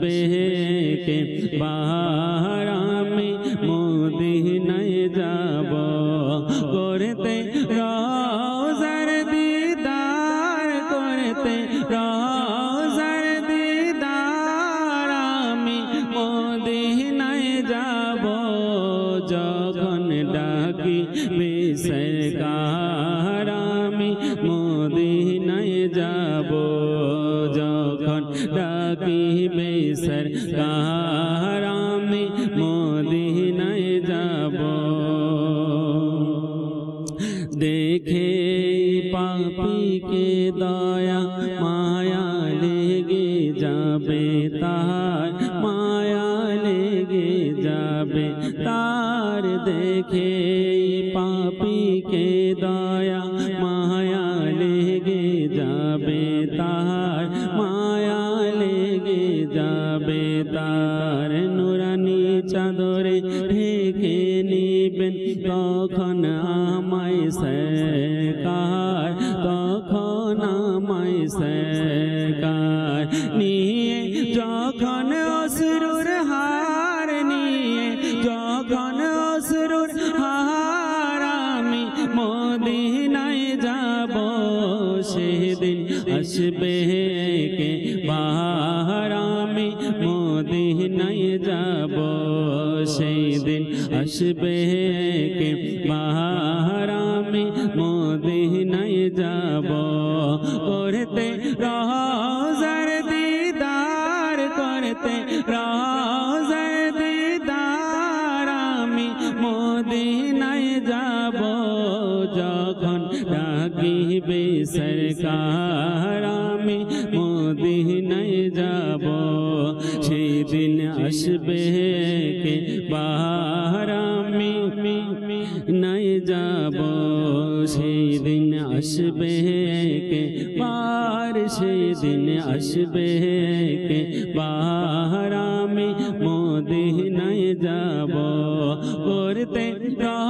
আসবে বাহারামি মোদিনায় যাব করতে রোজার দিদার করতে রোজার দিদার আমি নাই যাব যখন ডাকি বিসরকার আমি মোদিনায় যাব যখন ডাকি Islam আসবে কে মহারামে মোদিনায় যাব করতে রহজার দিদার করতে রহজার দিদার আমি নাই যাব যখন ডাকিবে সরকার আমি নাই যাব সেই দিন আসবে কে বাহারা যাব সেই দিন আসবে কে পার সেই দিন আসবে কে পাহারামি মোদিন যাব করতে রা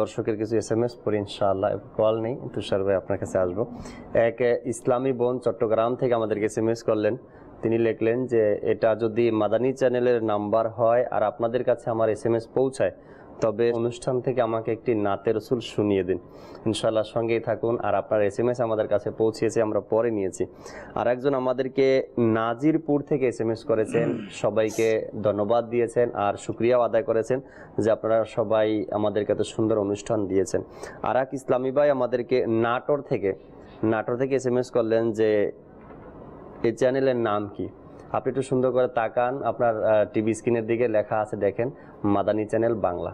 দর্শকের কিছু এস এম এস পড়ি ইনশাআল্লাহ কল নেই তুষার ভাই আপনার কাছে আসবো এক ইসলামী বোন চট্টগ্রাম থেকে আমাদেরকে এস এম এস করলেন তিনি লিখলেন যে এটা যদি মাদানী চ্যানেলের নাম্বার হয় আর আপনাদের কাছে আমার এস এম এস পৌঁছায় তবে অনুষ্ঠান থেকে আমাকে একটি নাতে রসুল শুনিয়ে দিন ইনশাল্লাহ সঙ্গেই থাকুন আর আপনার এস এম এস আমাদের কাছে পৌঁছিয়েছে আমরা পরে নিয়েছি আর একজন আমাদেরকে নাজিরপুর থেকে এস এম এস করেছেন সবাইকে ধন্যবাদ দিয়েছেন আর সুক্রিয়াও আদায় করেছেন যে আপনারা সবাই আমাদেরকে এত সুন্দর অনুষ্ঠান দিয়েছেন আর এক ইসলামী ভাই আমাদেরকে নাটোর থেকে নাটোর থেকে এস এম এস করলেন যে এই চ্যানেলের নাম কি আপনি একটু সুন্দর করে তাকান আপনার টিভি স্ক্রিনের দিকে লেখা আছে দেখেন মাদানি চ্যানেল বাংলা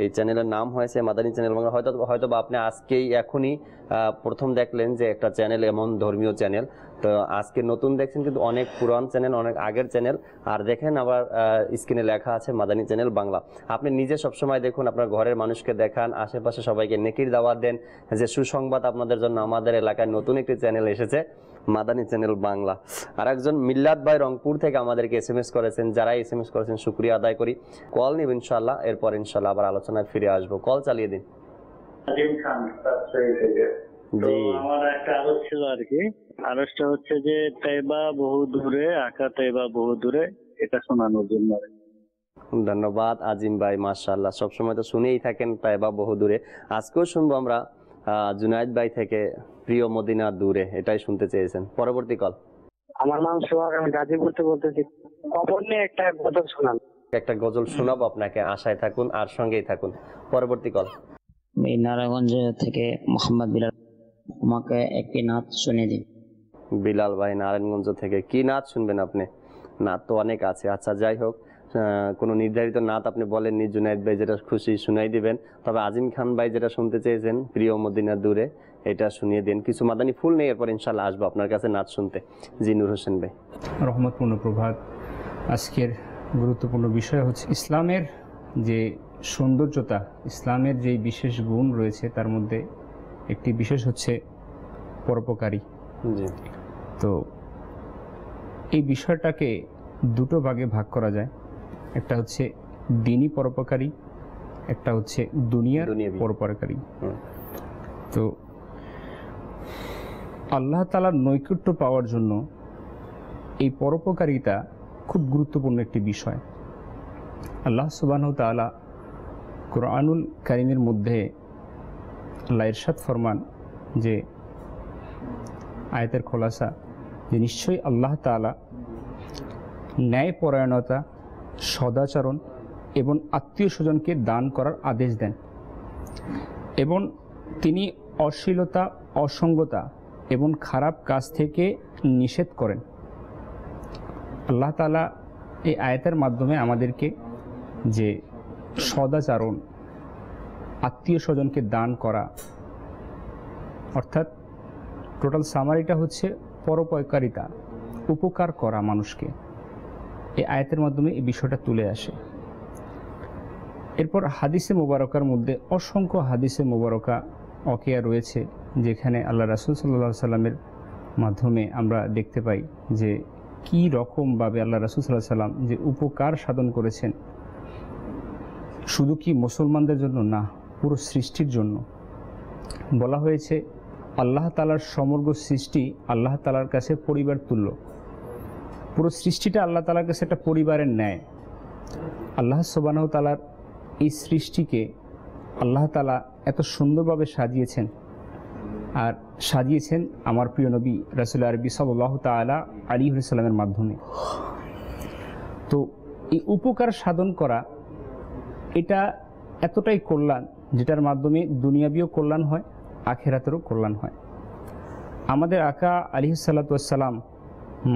এই চ্যানেলের নাম হয়েছে মাদানী চ্যানেল বাংলা হয়তো হয়তো বা আপনি আজকেই এখনই প্রথম দেখলেন যে একটা চ্যানেল এমন ধর্মীয় চ্যানেল তো আজকে নতুন দেখছেন কিন্তু অনেক পুরান চ্যানেল অনেক আগের চ্যানেল আর দেখেন আবার স্ক্রিনে লেখা আছে মাদানী চ্যানেল বাংলা আপনি নিজে সবসময় দেখুন আপনার ঘরের মানুষকে দেখান আশেপাশে সবাইকে নেকির দাওয়াত দেন যে সুসংবাদ আপনাদের জন্য আমাদের এলাকায় নতুন একটি চ্যানেল এসেছে মাদানী চ্যানেল বাংলা আর একজন মিল্লাদ ভাই রংপুর থেকে আমাদেরকে এস এম এস করেছেন যারা এস এম এস করেছেন সুক্রিয়া আদায় করি কল নিব ইনশাল্লাহ এরপর ইনশাল্লাহ আবার আলোচনায় ফিরে আসবো কল চালিয়ে দিন আর বহু দূরে এটা ধন্যবাদ আজিম ভাই মাশাল্লাহ সবসময় তো শুনেই থাকেন তাইবা বহু দূরে আজকেও শুনবো আমরা জুনায়দ ভাই থেকে প্রিয় মদিনা দূরে এটাই শুনতে চেয়েছেন পরবর্তী কল আমার নাম সোহাগ আমি গাজীপুর থেকে বলতেছি কবর নিয়ে একটা গজল শোনান একটা গজল শোনাবো আপনাকে আশায় থাকুন আর সঙ্গেই থাকুন পরবর্তী কল এই নারায়ণগঞ্জ থেকে মোহাম্মদ বিলাল আমাকে একটি নাচ শুনে দিন বিলাল ভাই নারায়ণগঞ্জ থেকে কি নাচ শুনবেন আপনি নাচ তো অনেক আছে আচ্ছা যাই হোক কোনো নির্ধারিত নাত আপনি বলেন নি জুনাইদ ভাই যেটা খুশি শুনাই দিবেন তবে আজিম খান ভাই যেটা শুনতে চেয়েছেন প্রিয় মদিনার দূরে এটা শুনিয়ে দিন কিছু মাদানি ফুল নেই এরপর ইনশাল্লাহ আসবো আপনার কাছে নাচ শুনতে জি নুর হোসেন ভাই রহমতপূর্ণ প্রভাত আজকের গুরুত্বপূর্ণ বিষয় হচ্ছে ইসলামের যে সৌন্দর্যতা ইসলামের যেই বিশেষ গুণ রয়েছে তার মধ্যে একটি বিশেষ হচ্ছে পরোপকারী তো এই বিষয়টাকে দুটো ভাগে ভাগ করা যায় একটা হচ্ছে দিনই পরোপকারী একটা হচ্ছে দুনিয়ার পরোপকারী তো আল্লাহ তালার নৈকট্য পাওয়ার জন্য এই পরোপকারিতা খুব গুরুত্বপূর্ণ একটি বিষয় আল্লাহ সুবাহ তালা কোরআনুল কারিমের মধ্যে লাইরশাদ ফরমান যে আয়তের খোলাসা যে নিশ্চয়ই আল্লাহ তালা ন্যায়পরায়ণতা সদাচরণ এবং আত্মীয় স্বজনকে দান করার আদেশ দেন এবং তিনি অশ্লীলতা অসঙ্গতা এবং খারাপ কাজ থেকে নিষেধ করেন আল্লাহ তালা এই আয়তের মাধ্যমে আমাদেরকে যে সদাচারণ আত্মীয় স্বজনকে দান করা অর্থাৎ টোটাল সামারিটা হচ্ছে পরোপকারিতা উপকার করা মানুষকে এই আয়াতের মাধ্যমে এই বিষয়টা তুলে আসে এরপর হাদিসে মোবারকার মধ্যে অসংখ্য হাদিসে মোবারকা অকেয়া রয়েছে যেখানে আল্লাহ রাসুল সাল্লা সাল্লামের মাধ্যমে আমরা দেখতে পাই যে কি রকমভাবে আল্লাহ রাসুল সাল্লাহ সাল্লাম যে উপকার সাধন করেছেন শুধু কি মুসলমানদের জন্য না পুরো সৃষ্টির জন্য বলা হয়েছে আল্লাহ তালার সমগ্র সৃষ্টি আল্লাহ তালার কাছে পরিবার তুল্য পুরো সৃষ্টিটা আল্লাহ তালার কাছে একটা পরিবারের ন্যায় আল্লাহ সোবানাহ তালার এই সৃষ্টিকে আল্লাহ তালা এত সুন্দরভাবে সাজিয়েছেন আর সাজিয়েছেন আমার প্রিয় নবী রাসুল আরবি সাল্লাহ তালা আলী হুসালামের মাধ্যমে তো এই উপকার সাধন করা এটা এতটাই কল্যাণ যেটার মাধ্যমে দুনিয়াবিও কল্যাণ হয় আখেরাতেরও কল্যাণ হয় আমাদের আকা সাল্লা সাল্লাম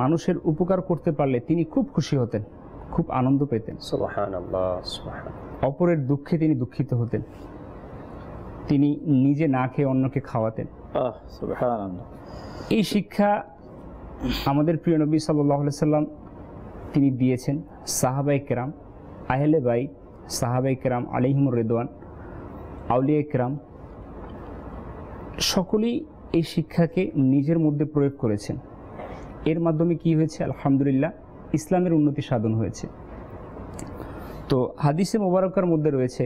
মানুষের উপকার করতে পারলে তিনি খুব খুশি হতেন খুব আনন্দ পেতেন অপরের দুঃখে তিনি দুঃখিত হতেন তিনি নিজে না খেয়ে অন্যকে খাওয়াতেন এই শিক্ষা আমাদের প্রিয় নবী সাল্লাহ সাল্লাম তিনি দিয়েছেন সাহাবাই কেরাম আহলে বাই সাহাবাই কেরাম আলিহিম রেদওয়ান আউলিয়া কেরাম সকলেই এই শিক্ষাকে নিজের মধ্যে প্রয়োগ করেছেন এর মাধ্যমে কি হয়েছে আলহামদুলিল্লাহ ইসলামের উন্নতি সাধন হয়েছে তো হাদিসে মোবারকার মধ্যে রয়েছে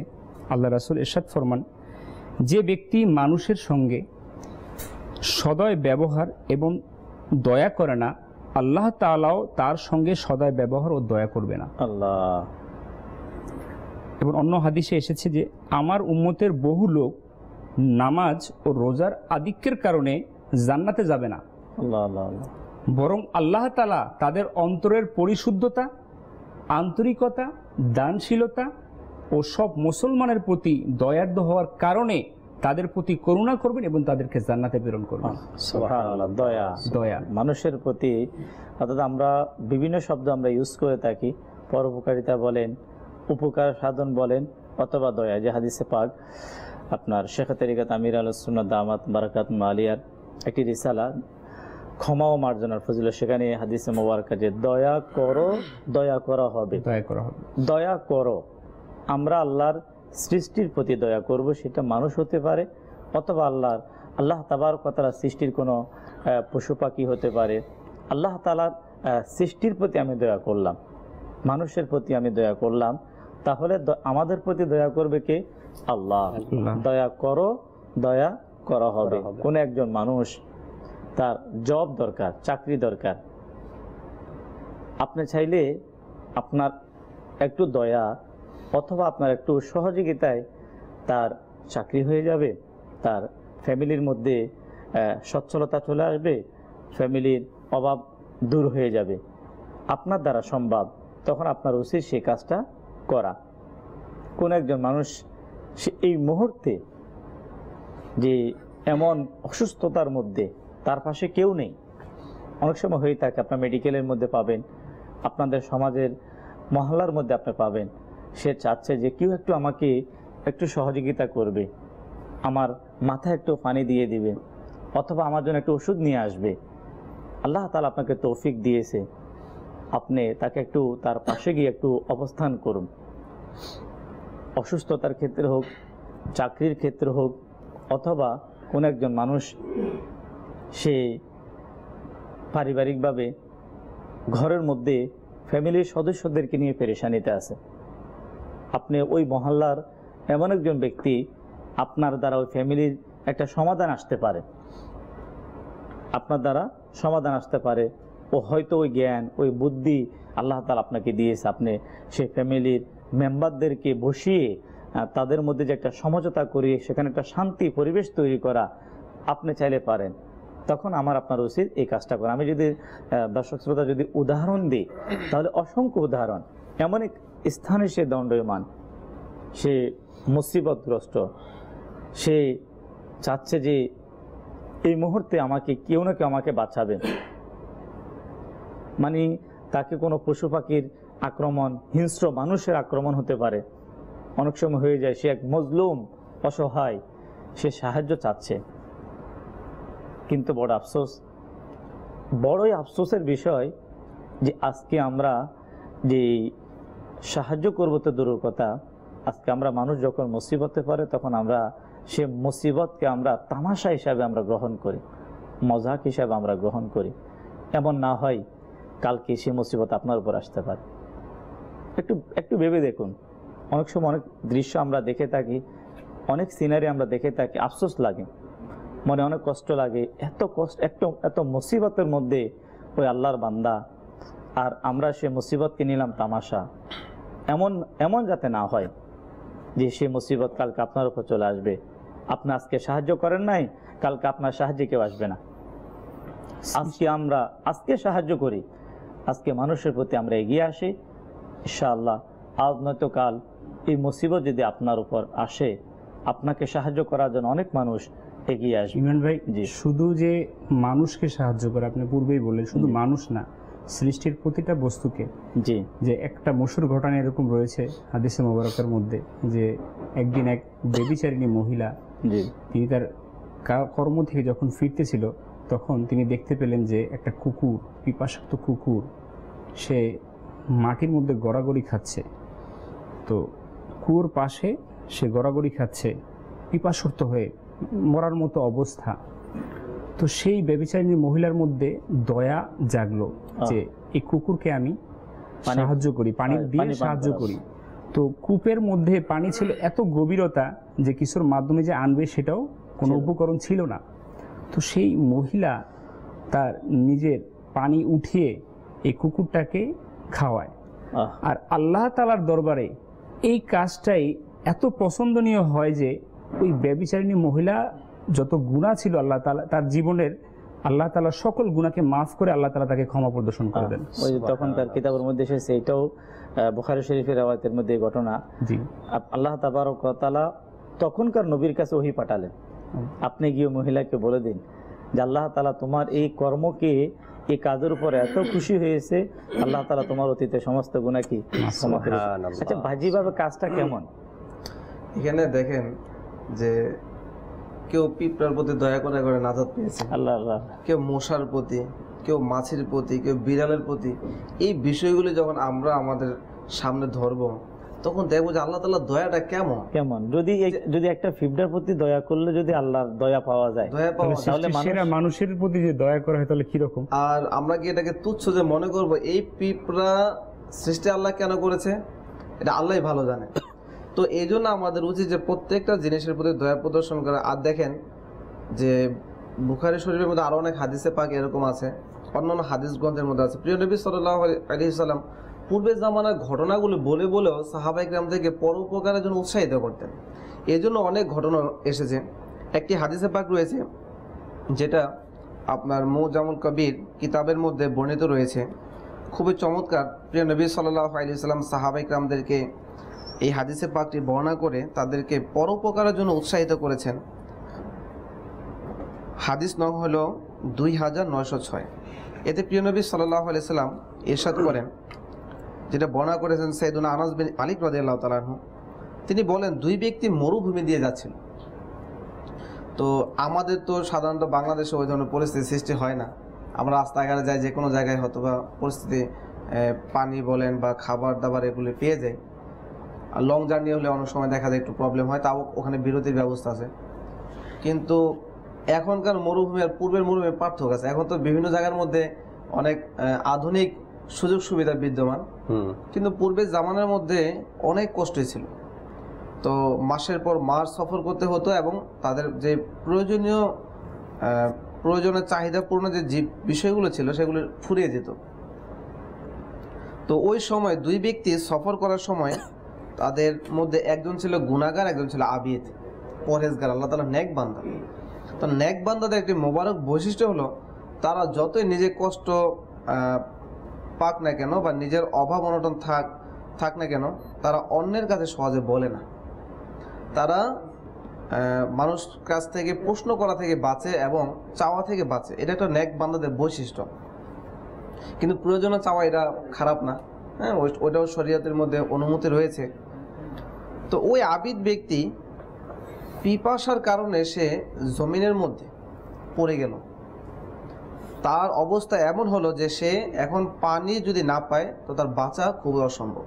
আল্লাহ রাসুল এরশাদ ফরমান যে ব্যক্তি মানুষের সঙ্গে সদয় ব্যবহার এবং দয়া করে না আল্লাহ তালাও তার সঙ্গে সদয় ব্যবহার ও দয়া করবে না আল্লাহ এবং অন্য হাদিসে এসেছে যে আমার উম্মতের বহু লোক নামাজ ও রোজার আধিক্যের কারণে জান্নাতে যাবে না আল্লাহ আল্লাহ বরং আল্লাহ তালা তাদের অন্তরের পরিশুদ্ধতা আন্তরিকতা দানশীলতা ও সব মুসলমানের প্রতি দয়ার্দ হওয়ার কারণে তাদের প্রতি করুণা করবেন এবং তাদেরকে জান্নাতে প্রেরণ করবেন দয়া দয়া মানুষের প্রতি অর্থাৎ আমরা বিভিন্ন শব্দ আমরা ইউজ করে থাকি পরোপকারিতা বলেন উপকার সাধন বলেন অথবা দয়া যে হাদিসে পাক আপনার শেখ তেরিকাত আমির আলসুন্না দামাত বারাকাত মালিয়ার একটি রিসালা ক্ষমা ও মার্জনার ফজিল সেখানে হাদিসে মোবারকা যে দয়া করো দয়া করা হবে দয়া করা হবে দয়া করো আমরা আল্লাহর সৃষ্টির প্রতি দয়া করব সেটা মানুষ হতে পারে অথবা আল্লাহর আল্লাহ তাবার কথা সৃষ্টির কোনো পশু পাখি হতে পারে আল্লাহ তালার সৃষ্টির প্রতি আমি দয়া করলাম মানুষের প্রতি আমি দয়া করলাম তাহলে আমাদের প্রতি দয়া করবে কে আল্লাহ দয়া করো দয়া করা হবে কোন একজন মানুষ তার জব দরকার চাকরি দরকার আপনি চাইলে আপনার একটু দয়া অথবা আপনার একটু সহযোগিতায় তার চাকরি হয়ে যাবে তার ফ্যামিলির মধ্যে সচ্ছলতা চলে আসবে ফ্যামিলির অভাব দূর হয়ে যাবে আপনার দ্বারা সম্ভব তখন আপনার উচিত সেই কাজটা করা কোন একজন মানুষ সে এই মুহূর্তে যে এমন অসুস্থতার মধ্যে তার পাশে কেউ নেই অনেক সময় হয়ে থাকে আপনার মেডিকেলের মধ্যে পাবেন আপনাদের সমাজের মহল্লার মধ্যে আপনি পাবেন সে চাচ্ছে যে কেউ একটু আমাকে একটু সহযোগিতা করবে আমার মাথায় একটু পানি দিয়ে দিবে অথবা আমার জন্য একটু ওষুধ নিয়ে আসবে আল্লাহ তালা আপনাকে তৌফিক দিয়েছে আপনি তাকে একটু তার পাশে গিয়ে একটু অবস্থান করুন অসুস্থতার ক্ষেত্রে হোক চাকরির ক্ষেত্রে হোক অথবা কোন একজন মানুষ সে পারিবারিকভাবে ঘরের মধ্যে ফ্যামিলির সদস্যদেরকে নিয়ে পেরেশানিতে আছে আপনি ওই মহল্লার এমন একজন ব্যক্তি আপনার দ্বারা ওই ফ্যামিলির একটা সমাধান আসতে পারে আপনার দ্বারা সমাধান আসতে পারে ও হয়তো ওই জ্ঞান ওই বুদ্ধি আল্লাহ তালা আপনাকে দিয়েছে আপনি সেই ফ্যামিলির মেম্বারদেরকে বসিয়ে তাদের মধ্যে যে একটা সমঝোতা করিয়ে সেখানে একটা শান্তি পরিবেশ তৈরি করা আপনি চাইলে পারেন তখন আমার আপনার উচিত এই কাজটা করা আমি যদি দর্শক শ্রোতা যদি উদাহরণ দিই তাহলে অসংখ্য উদাহরণ এমন এক স্থানে সে দণ্ডয়মান সে মুসিবতগ্রস্ত সে চাচ্ছে যে এই মুহূর্তে আমাকে কেউ না কেউ আমাকে বাঁচাবে মানে তাকে কোনো পশু পাখির আক্রমণ হিংস্র মানুষের আক্রমণ হতে পারে অনেক সময় হয়ে যায় সে এক মজলুম অসহায় সে সাহায্য চাচ্ছে কিন্তু বড় আফসোস বড়ই আফসোসের বিষয় যে আজকে আমরা যে সাহায্য করবো তো দূর কথা আজকে আমরা মানুষ যখন মুসিবতে পারে তখন আমরা সে মুসিবতকে আমরা তামাশা হিসাবে আমরা গ্রহণ করি মজাক হিসাবে আমরা গ্রহণ করি এমন না হয় কালকে সে মুসিবত আপনার উপর আসতে পারে একটু একটু ভেবে দেখুন অনেক সময় অনেক দৃশ্য আমরা দেখে থাকি অনেক সিনারি আমরা দেখে থাকি আফসোস লাগে মনে অনেক কষ্ট লাগে এত কষ্ট এত এত মুসিবতের মধ্যে ওই আল্লাহর বান্দা আর আমরা সে মুসিবতকে নিলাম তামাশা এমন এমন যাতে না হয় যে সে মুসিবত কালকে আপনার উপর চলে আসবে আপনি আজকে সাহায্য করেন নাই কালকে আপনার সাহায্যে কেউ আসবে না আজকে আমরা আজকে সাহায্য করি আজকে মানুষের প্রতি আমরা এগিয়ে আসি ইনশাআল্লাহ আজ নয়তো কাল এই মুসিবত যদি আপনার উপর আসে আপনাকে সাহায্য করার জন্য অনেক মানুষ এগিয়ে আসবে ইমরান ভাই শুধু যে মানুষকে সাহায্য করে আপনি পূর্বেই বললেন শুধু মানুষ না সৃষ্টির প্রতিটা বস্তুকে জি যে একটা মশুর ঘটনা এরকম রয়েছে হাদিসে মোবারকের মধ্যে যে একদিন এক বেবিচারিণী মহিলা জি তিনি তার কর্ম থেকে যখন ফিরতেছিল তখন তিনি দেখতে পেলেন যে একটা কুকুর পিপাসক্ত কুকুর সে মাটির মধ্যে গড়াগড়ি খাচ্ছে তো কুয়োর পাশে সে গড়াগড়ি খাচ্ছে পিপাসক্ত হয়ে মরার মতো অবস্থা তো সেই ব্যবচারিণী মহিলার মধ্যে দয়া জাগলো যে এই কুকুরকে আমি সাহায্য করি পানি দিয়ে সাহায্য করি তো কূপের মধ্যে পানি ছিল এত গভীরতা যে কিশোর মাধ্যমে যে আনবে সেটাও কোনো উপকরণ ছিল না তো সেই মহিলা তার নিজের পানি উঠিয়ে এই কুকুরটাকে খাওয়ায় আর আল্লাহ তালার দরবারে এই কাজটাই এত পছন্দনীয় হয় যে ওই ব্যবিচারিণী মহিলা যত গুণা ছিল আল্লাহ তালা তার জীবনের আল্লাহ তালা সকল গুণাকে মাফ করে আল্লাহ তালা তাকে ক্ষমা প্রদর্শন করে দেন ওই তখন তার কিতাবের মধ্যে এসেছে এটাও বুখারি শরীফের আওয়াতের মধ্যে ঘটনা জি আল্লাহ তাবারক তালা তখনকার নবীর কাছে ওহি পাঠালেন আপনি গিয়ে মহিলাকে বলে দিন যে আল্লাহ তালা তোমার এই কর্মকে এই কাজের উপর এত খুশি হয়েছে আল্লাহ তালা তোমার অতীতে সমস্ত গুণাকে আচ্ছা ভাজিভাবে কাজটা কেমন এখানে দেখেন যে কেউ পিঁপড়ার প্রতি দয়া করে করে নাজাদ পেয়েছে আল্লাহ আল্লাহ কেউ মশার প্রতি কেউ মাছের প্রতি কেউ বিড়ালের প্রতি এই বিষয়গুলি যখন আমরা আমাদের সামনে ধরবো তখন দেখবো যে আল্লাহ তাল্লাহ দয়াটা কেমন কেমন যদি যদি একটা ফিফটার প্রতি দয়া করলে যদি আল্লাহর দয়া পাওয়া যায় দয়া পাওয়া তাহলে মানুষের প্রতি যে দয়া করা হয় তাহলে কিরকম আর আমরা কি এটাকে তুচ্ছ যে মনে করব এই পিঁপড়া সৃষ্টি আল্লাহ কেন করেছে এটা আল্লাহ ভালো জানে তো এই জন্য আমাদের উচিত যে প্রত্যেকটা জিনিসের প্রতি দয়া প্রদর্শন করা আর দেখেন যে বুখারি শরীফের মধ্যে আরও অনেক হাদিসে পাক এরকম আছে অন্যান্য হাদিস গ্রন্থের মধ্যে আছে প্রিয় নবী সাল্লাহ আলী সাল্লাম পূর্বের জামানার ঘটনাগুলো বলে বলেও থেকে পরোপকারের জন্য উৎসাহিত করতেন এই জন্য অনেক ঘটনা এসেছে একটি হাদিসে পাক রয়েছে যেটা আপনার মৌজামুল কবির কিতাবের মধ্যে বর্ণিত রয়েছে খুবই চমৎকার প্রিয় নবী সাল্লাহ আলি সাল্লাম সাহাবাইকরামদেরকে এই হাদিসে পাকটি বর্ণনা করে তাদেরকে পরোপকারের জন্য উৎসাহিত করেছেন হাদিস নং হল দুই হাজার নয়শো ছয় এতে প্রিয়নবী সাল্লাহ সাল্লাম এরশাদ করেন যেটা বর্ণনা করেছেন সাইদুল আনাস বিন আলিক রাজি আল্লাহ তালাহু তিনি বলেন দুই ব্যক্তি মরুভূমি দিয়ে যাচ্ছেন তো আমাদের তো সাধারণত বাংলাদেশে ওই ধরনের পরিস্থিতি সৃষ্টি হয় না আমরা রাস্তাঘাটে যাই যে কোনো জায়গায় হয়তো বা পরিস্থিতি পানি বলেন বা খাবার দাবার এগুলি পেয়ে যাই আর লং জার্নি হলে অনেক সময় দেখা যায় একটু প্রবলেম হয় তাও ওখানে বিরতির ব্যবস্থা আছে কিন্তু এখনকার মরুভূমি আর পূর্বের মরুভূমির পার্থক্য আছে এখন তো বিভিন্ন জায়গার মধ্যে অনেক আধুনিক সুযোগ সুবিধা বিদ্যমান কিন্তু পূর্বের জামানার মধ্যে অনেক কষ্টই ছিল তো মাসের পর মাস সফর করতে হতো এবং তাদের যে প্রয়োজনীয় প্রয়োজনের চাহিদা পূর্ণ যে জীব বিষয়গুলো ছিল সেগুলো ফুরিয়ে যেত তো ওই সময় দুই ব্যক্তি সফর করার সময় তাদের মধ্যে একজন ছিল গুণাগার একজন ছিল আবিদ পরেজগার আল্লাহ তালা ন্যাক বান্দা তো ন্যাক বান্দাদের একটি মোবারক বৈশিষ্ট্য হলো তারা যতই নিজে কষ্ট পাক না কেন বা নিজের অভাব অনটন থাক থাক না কেন তারা অন্যের কাছে সহজে বলে না তারা মানুষ কাছ থেকে প্রশ্ন করা থেকে বাঁচে এবং চাওয়া থেকে বাঁচে এটা একটা ন্যাক বান্দাদের বৈশিষ্ট্য কিন্তু প্রয়োজনে চাওয়া এটা খারাপ না হ্যাঁ ওইটাও শরীয়তের মধ্যে অনুমতি রয়েছে তো ওই আবিদ ব্যক্তি পিপাসার কারণে সে জমিনের মধ্যে পড়ে গেল তার অবস্থা এমন হলো যে সে এখন পানি যদি না পায় তো তার বাঁচা খুবই অসম্ভব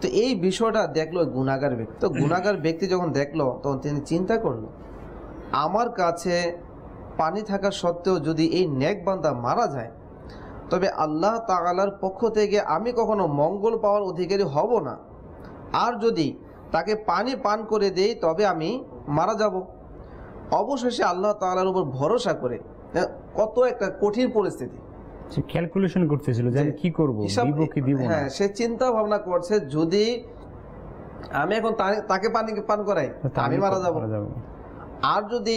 তো এই বিষয়টা দেখলো গুণাগার ব্যক্তি তো গুণাগার ব্যক্তি যখন দেখলো তখন তিনি চিন্তা করলো আমার কাছে পানি থাকা সত্ত্বেও যদি এই নেকবান্ধা মারা যায় তবে আল্লাহ তাগালার পক্ষ থেকে আমি কখনো মঙ্গল পাওয়ার অধিকারী হব না আর যদি তাকে পানি পান করে দেই তবে আমি মারা যাব অবশেষে আল্লাহ তালার উপর ভরসা করে কত একটা কঠিন পরিস্থিতি ক্যালকুলেশন করতেছিল যে কি করব দিব কি দিব হ্যাঁ, সে চিন্তা ভাবনা করছে যদি আমি এখন তাকে পানি পান করাই আমি মারা যাব আর যদি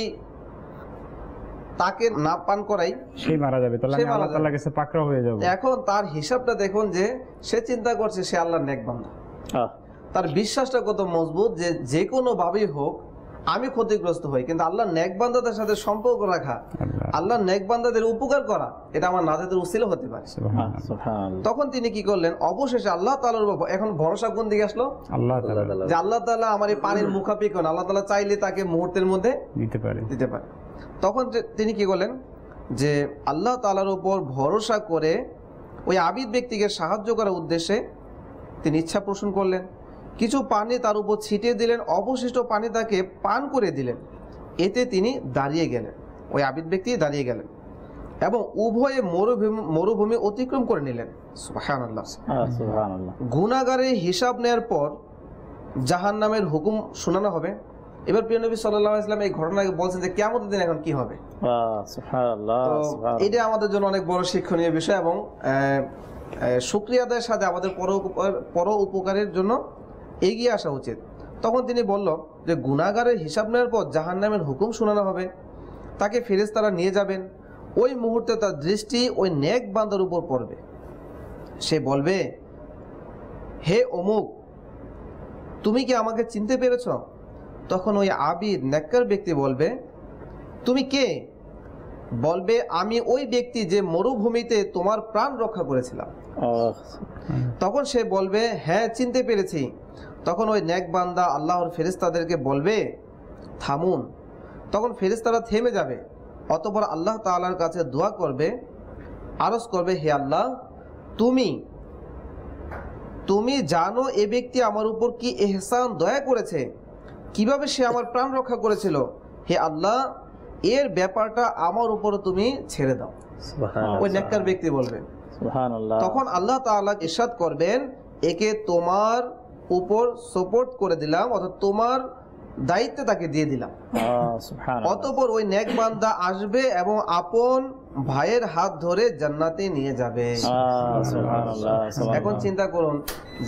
তাকে না পান করাই সে মারা যাবে তাহলে আল্লাহ তাআলার কাছে হয়ে যাব এখন তার হিসাবটা দেখুন যে সে চিন্তা করছে সে আল্লাহর নেক বান্দা তার বিশ্বাসটা কত মজবুত যে যে কোনোভাবেই হোক আমি ক্ষতিগ্রস্ত হই কিন্তু আল্লাহ নেকবান্ধাদের সাথে সম্পর্ক রাখা আল্লাহ নেকবান্ধাদের উপকার করা এটা আমার নাজাদের উচিল হতে পারে হ্যাঁ, তখন তিনি কি করলেন অবশেষে আল্লাহ তালার এখন ভরসা কোন দিকে আসলো আল্লাহ যে আল্লাহ তালা আমার এই পানির মুখাপিকন আল্লাহ তালা চাইলে তাকে মুহূর্তের মধ্যে দিতে পারে দিতে পারে তখন তিনি কি করলেন যে আল্লাহ তালার উপর ভরসা করে ওই আবিদ ব্যক্তিকে সাহায্য করার উদ্দেশ্যে তিনি ইচ্ছা পোষণ করলেন কিছু পানি তার উপর ছিটিয়ে দিলেন অবশিষ্ট পানি তাকে পান করে দিলেন এতে তিনি দাঁড়িয়ে গেলেন ওই আবিদ ব্যক্তি দাঁড়িয়ে গেলেন এবং উভয়ে মরুভূমি মরুভূমি অতিক্রম করে নিলেন গুণাগারে হিসাব নেয়ার পর জাহান নামের হুকুম শোনানো হবে এবার প্রিয় নবী সাল্লাম এই ঘটনাকে বলছেন যে কেমন দিন এখন কি হবে এটা আমাদের জন্য অনেক বড় শিক্ষণীয় বিষয় এবং সুক্রিয়াদের সাথে আমাদের পর উপকারের জন্য এগিয়ে আসা উচিত তখন তিনি বলল যে গুণাগারের হিসাব নেওয়ার পর জাহান নামের হুকুম শোনানো হবে তাকে ফেরেস তারা নিয়ে যাবেন ওই মুহূর্তে তার দৃষ্টি ওই নেক বান্দার উপর পড়বে সে বলবে হে অমুক তুমি কি আমাকে চিনতে পেরেছ তখন ওই আবির নেককার ব্যক্তি বলবে তুমি কে বলবে আমি ওই ব্যক্তি যে মরুভূমিতে তোমার প্রাণ রক্ষা করেছিলাম তখন সে বলবে হ্যাঁ চিনতে পেরেছি তখন ওই ন্যাক বান্দা আল্লাহর ফেরিস্তাদেরকে বলবে থামুন তখন ফেরিস্তারা থেমে যাবে অতপর আল্লাহ তালার কাছে দোয়া করবে আরস করবে হে আল্লাহ তুমি তুমি জানো এ ব্যক্তি আমার উপর কি এহসান দয়া করেছে কিভাবে সে আমার প্রাণ রক্ষা করেছিল হে আল্লাহ এর ব্যাপারটা আমার উপর তুমি ছেড়ে দাও ওই নেককার ব্যক্তি বলবেন তখন আল্লাহ তাআলা ইসাদ করবেন একে তোমার উপর সাপোর্ট করে দিলাম অর্থাৎ তোমার দায়িত্বে তাকে দিয়ে দিলাম অতপর ওই নেক বান্দা আসবে এবং আপন ভাইয়ের হাত ধরে জান্নাতে নিয়ে যাবে এখন চিন্তা করুন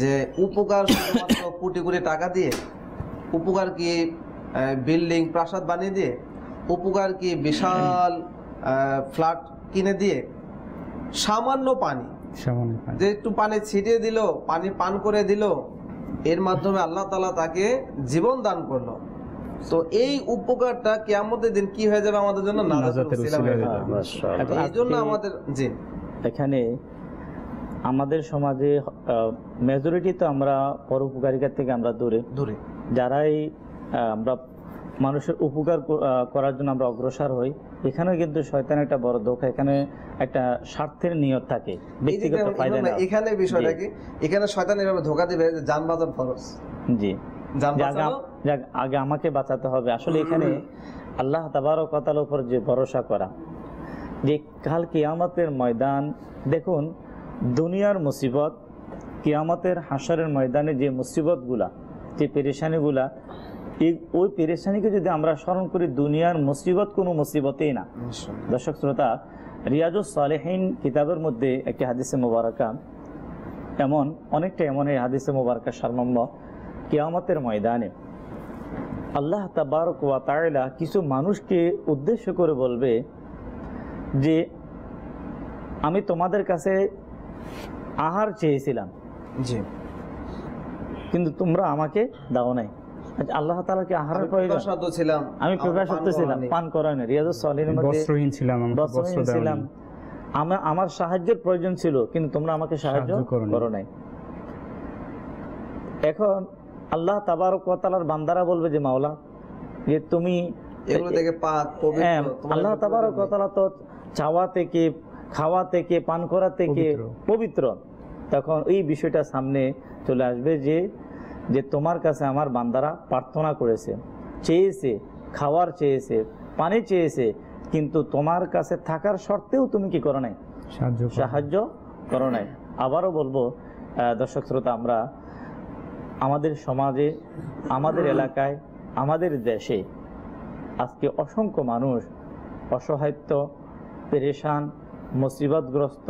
যে উপকার কোটি কোটি টাকা দিয়ে উপকার কি বিল্ডিং প্রাসাদ বানিয়ে দিয়ে উপকার কি বিশাল ফ্ল্যাট কিনে দিয়ে সামান্য পানি যে একটু পানি ছিটিয়ে দিল পানি পান করে দিল এর মাধ্যমে আল্লাহ তালা তাকে জীবন দান করলো তো এই উপকারটা কেয়ামতের দিন কি হয়ে যাবে আমাদের জন্য এই জন্য আমাদের জি এখানে আমাদের সমাজে মেজরিটি তো আমরা পরোপকারিতার থেকে আমরা দূরে দূরে যারাই আমরা মানুষের উপকার করার জন্য আমরা অগ্রসর হই এখানে কিন্তু শয়তান একটা বড় দোষ এখানে একটা স্বার্থের নিয়ত থাকে ব্যক্তিগত ফায়দা না এখানে বিষয়টা কি এখানে শয়তান এভাবে ধোঁকা দেবে যে জানবাজন ফরজ জি জানবাজন আগে আমাকে বাঁচাতে হবে আসলে এখানে আল্লাহ তাবারক তাআলার উপর যে ভরসা করা যে কাল কিয়ামতের ময়দান দেখুন দুনিয়ার মুসিবত কিয়ামতের হাসারের ময়দানে যে মুসিবতগুলা যে পেরেশানিগুলা এই ওই পেরেশানিকে যদি আমরা স্মরণ করি দুনিয়ার মুসিবত কোনো মুসিবতেই না দর্শক শ্রোতা রিয়াজুস সালেহীন কিতাবের মধ্যে একটি হাদিসে মোবারকা এমন অনেকটা এমন এই হাদিসে মোবারকা সারমম্ব কেয়ামতের ময়দানে আল্লাহ তাবারক ওয়া তায়লা কিছু মানুষকে উদ্দেশ্য করে বলবে যে আমি তোমাদের কাছে আহার চেয়েছিলাম জি কিন্তু তোমরা আমাকে দাও নাই আল্লাহ তাআলাকে প্রয়োজন ছিলাম আমি ছিলাম পান না রিয়াজুস মধ্যে বস্ত্রহীন ছিলাম ছিলাম আমার আমার সাহায্যের প্রয়োজন ছিল কিন্তু তোমরা আমাকে সাহায্য করো নাই এখন আল্লাহ তাবারক তাআলার বান্দারা বলবে যে মাওলা যে তুমি এগুলো থেকে পাক পবিত্র হ্যাঁ, আল্লাহ তাবারক তাআলা তো চাওয়া থেকে খাওয়া থেকে পান করা থেকে পবিত্র তখন এই বিষয়টা সামনে চলে আসবে যে যে তোমার কাছে আমার বান্দারা প্রার্থনা করেছে চেয়েছে খাওয়ার চেয়েছে পানি চেয়েছে কিন্তু তোমার কাছে থাকার শর্তেও তুমি কি করো নাই সাহায্য সাহায্য করো নাই আবারও বলবো দর্শক শ্রোতা আমরা আমাদের সমাজে আমাদের এলাকায় আমাদের দেশে আজকে অসংখ্য মানুষ অসহায়ত্ব পেরেশান মুসিবতগ্রস্ত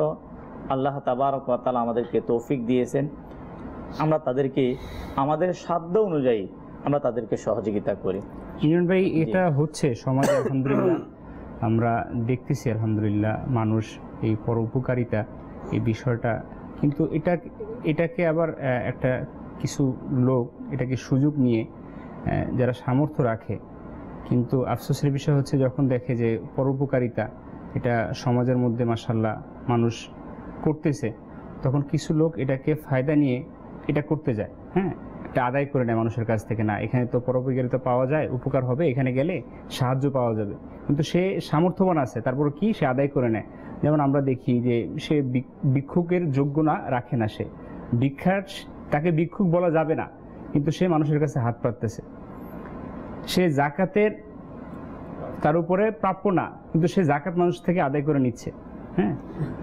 আল্লাহ তাবারকাল আমাদেরকে তৌফিক দিয়েছেন আমরা তাদেরকে আমাদের সাধ্য অনুযায়ী আমরা তাদেরকে সহযোগিতা করি ইরন ভাই এটা হচ্ছে সমাজে আলহামদুলিল্লাহ আমরা দেখতেছি আলহামদুলিল্লাহ মানুষ এই পরোপকারিতা এই বিষয়টা কিন্তু এটা এটাকে আবার একটা কিছু লোক এটাকে সুযোগ নিয়ে যারা সামর্থ্য রাখে কিন্তু আফসোসের বিষয় হচ্ছে যখন দেখে যে পরোপকারিতা এটা সমাজের মধ্যে মাসাল্লাহ মানুষ করতেছে তখন কিছু লোক এটাকে ফায়দা নিয়ে এটা করতে যায় হ্যাঁ এটা আদায় করে নেয় মানুষের কাছ থেকে না এখানে তো পরবে তো পাওয়া যায় উপকার হবে এখানে গেলে সাহায্য পাওয়া যাবে কিন্তু সে সামর্থ্যবান আছে তারপর কি সে আদায় করে নেয় যেমন আমরা দেখি যে সে ভিক্ষুকের যোগ্য না রাখে না সে ভিক্ষার তাকে ভিক্ষুক বলা যাবে না কিন্তু সে মানুষের কাছে হাত পাততেছে সে জাকাতের তার উপরে প্রাপ্য না কিন্তু সে জাকাত মানুষ থেকে আদায় করে নিচ্ছে হ্যাঁ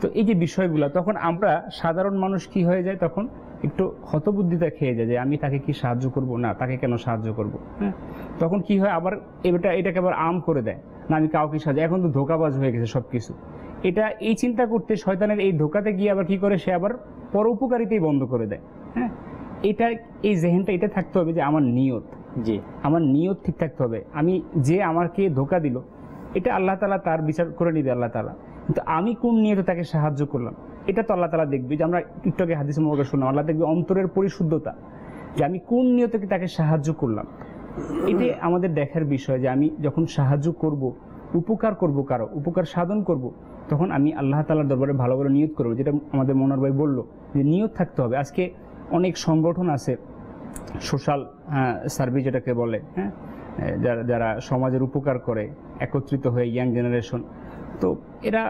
তো এই যে বিষয়গুলো তখন আমরা সাধারণ মানুষ কি হয়ে যায় তখন একটু হতবুদ্ধিতা খেয়ে যায় যে আমি তাকে কি সাহায্য করব না তাকে কেন সাহায্য করব হ্যাঁ তখন কি হয় আবার এটা এটাকে আবার আম করে দেয় না আমি কাউকে সাহায্য এখন তো ধোকাবাজ হয়ে গেছে সব কিছু এটা এই চিন্তা করতে শয়তানের এই ধোকাতে গিয়ে আবার কি করে সে আবার উপকারিতেই বন্ধ করে দেয় হ্যাঁ এটা এই জেহেনটা এটা থাকতে হবে যে আমার নিয়ত যে আমার নিয়ত ঠিক থাকতে হবে আমি যে আমাকে ধোকা দিল এটা আল্লাহ তালা তার বিচার করে নিবে আল্লাহ তালা কিন্তু আমি কোন নিয়তে তাকে সাহায্য করলাম এটা তো আল্লাহ তালা দেখবে যে আমরা টিকটকে হাদিস মোবাকে শুনলাম আল্লাহ দেখবে অন্তরের পরিশুদ্ধতা যে আমি কোন নিয়তকে তাকে সাহায্য করলাম এটি আমাদের দেখার বিষয় যে আমি যখন সাহায্য করব উপকার করব কারো উপকার সাধন করব তখন আমি আল্লাহ তালার দরবারে ভালো ভালো নিয়ত করবো যেটা আমাদের মনোর ভাই বললো যে নিয়ত থাকতে হবে আজকে অনেক সংগঠন আছে সোশ্যাল হ্যাঁ, সার্ভিস যেটাকে বলে হ্যাঁ যারা যারা সমাজের উপকার করে একত্রিত হয়ে ইয়াং জেনারেশন তো এরা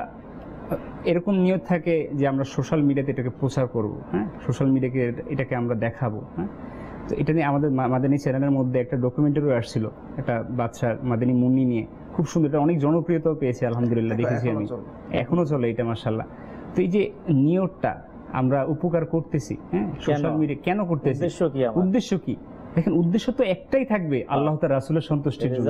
এরকম নিয়ত থাকে যে আমরা সোশ্যাল মিডিয়াতে এটাকে প্রচার করব হ্যাঁ সোশ্যাল মিডিয়াকে এটাকে আমরা দেখাবো হ্যাঁ তো এটা নিয়ে আমাদের মাদানী চ্যানেলের মধ্যে একটা ডকুমেন্টারিও আসছিল একটা বাচ্চার মাদানী মুন্নি নিয়ে খুব সুন্দর এটা অনেক জনপ্রিয়তাও পেয়েছে আলহামদুলিল্লাহ দেখেছি আমি এখনও চলে এটা মার্শাল্লাহ তো এই যে নিয়তটা আমরা উপকার করতেছি হ্যাঁ সোশ্যাল মিডিয়া কেন করতেছি উদ্দেশ্য কি উদ্দেশ্য কি দেখেন উদ্দেশ্য তো একটাই থাকবে আল্লাহ তার রাসুলের সন্তুষ্টির জন্য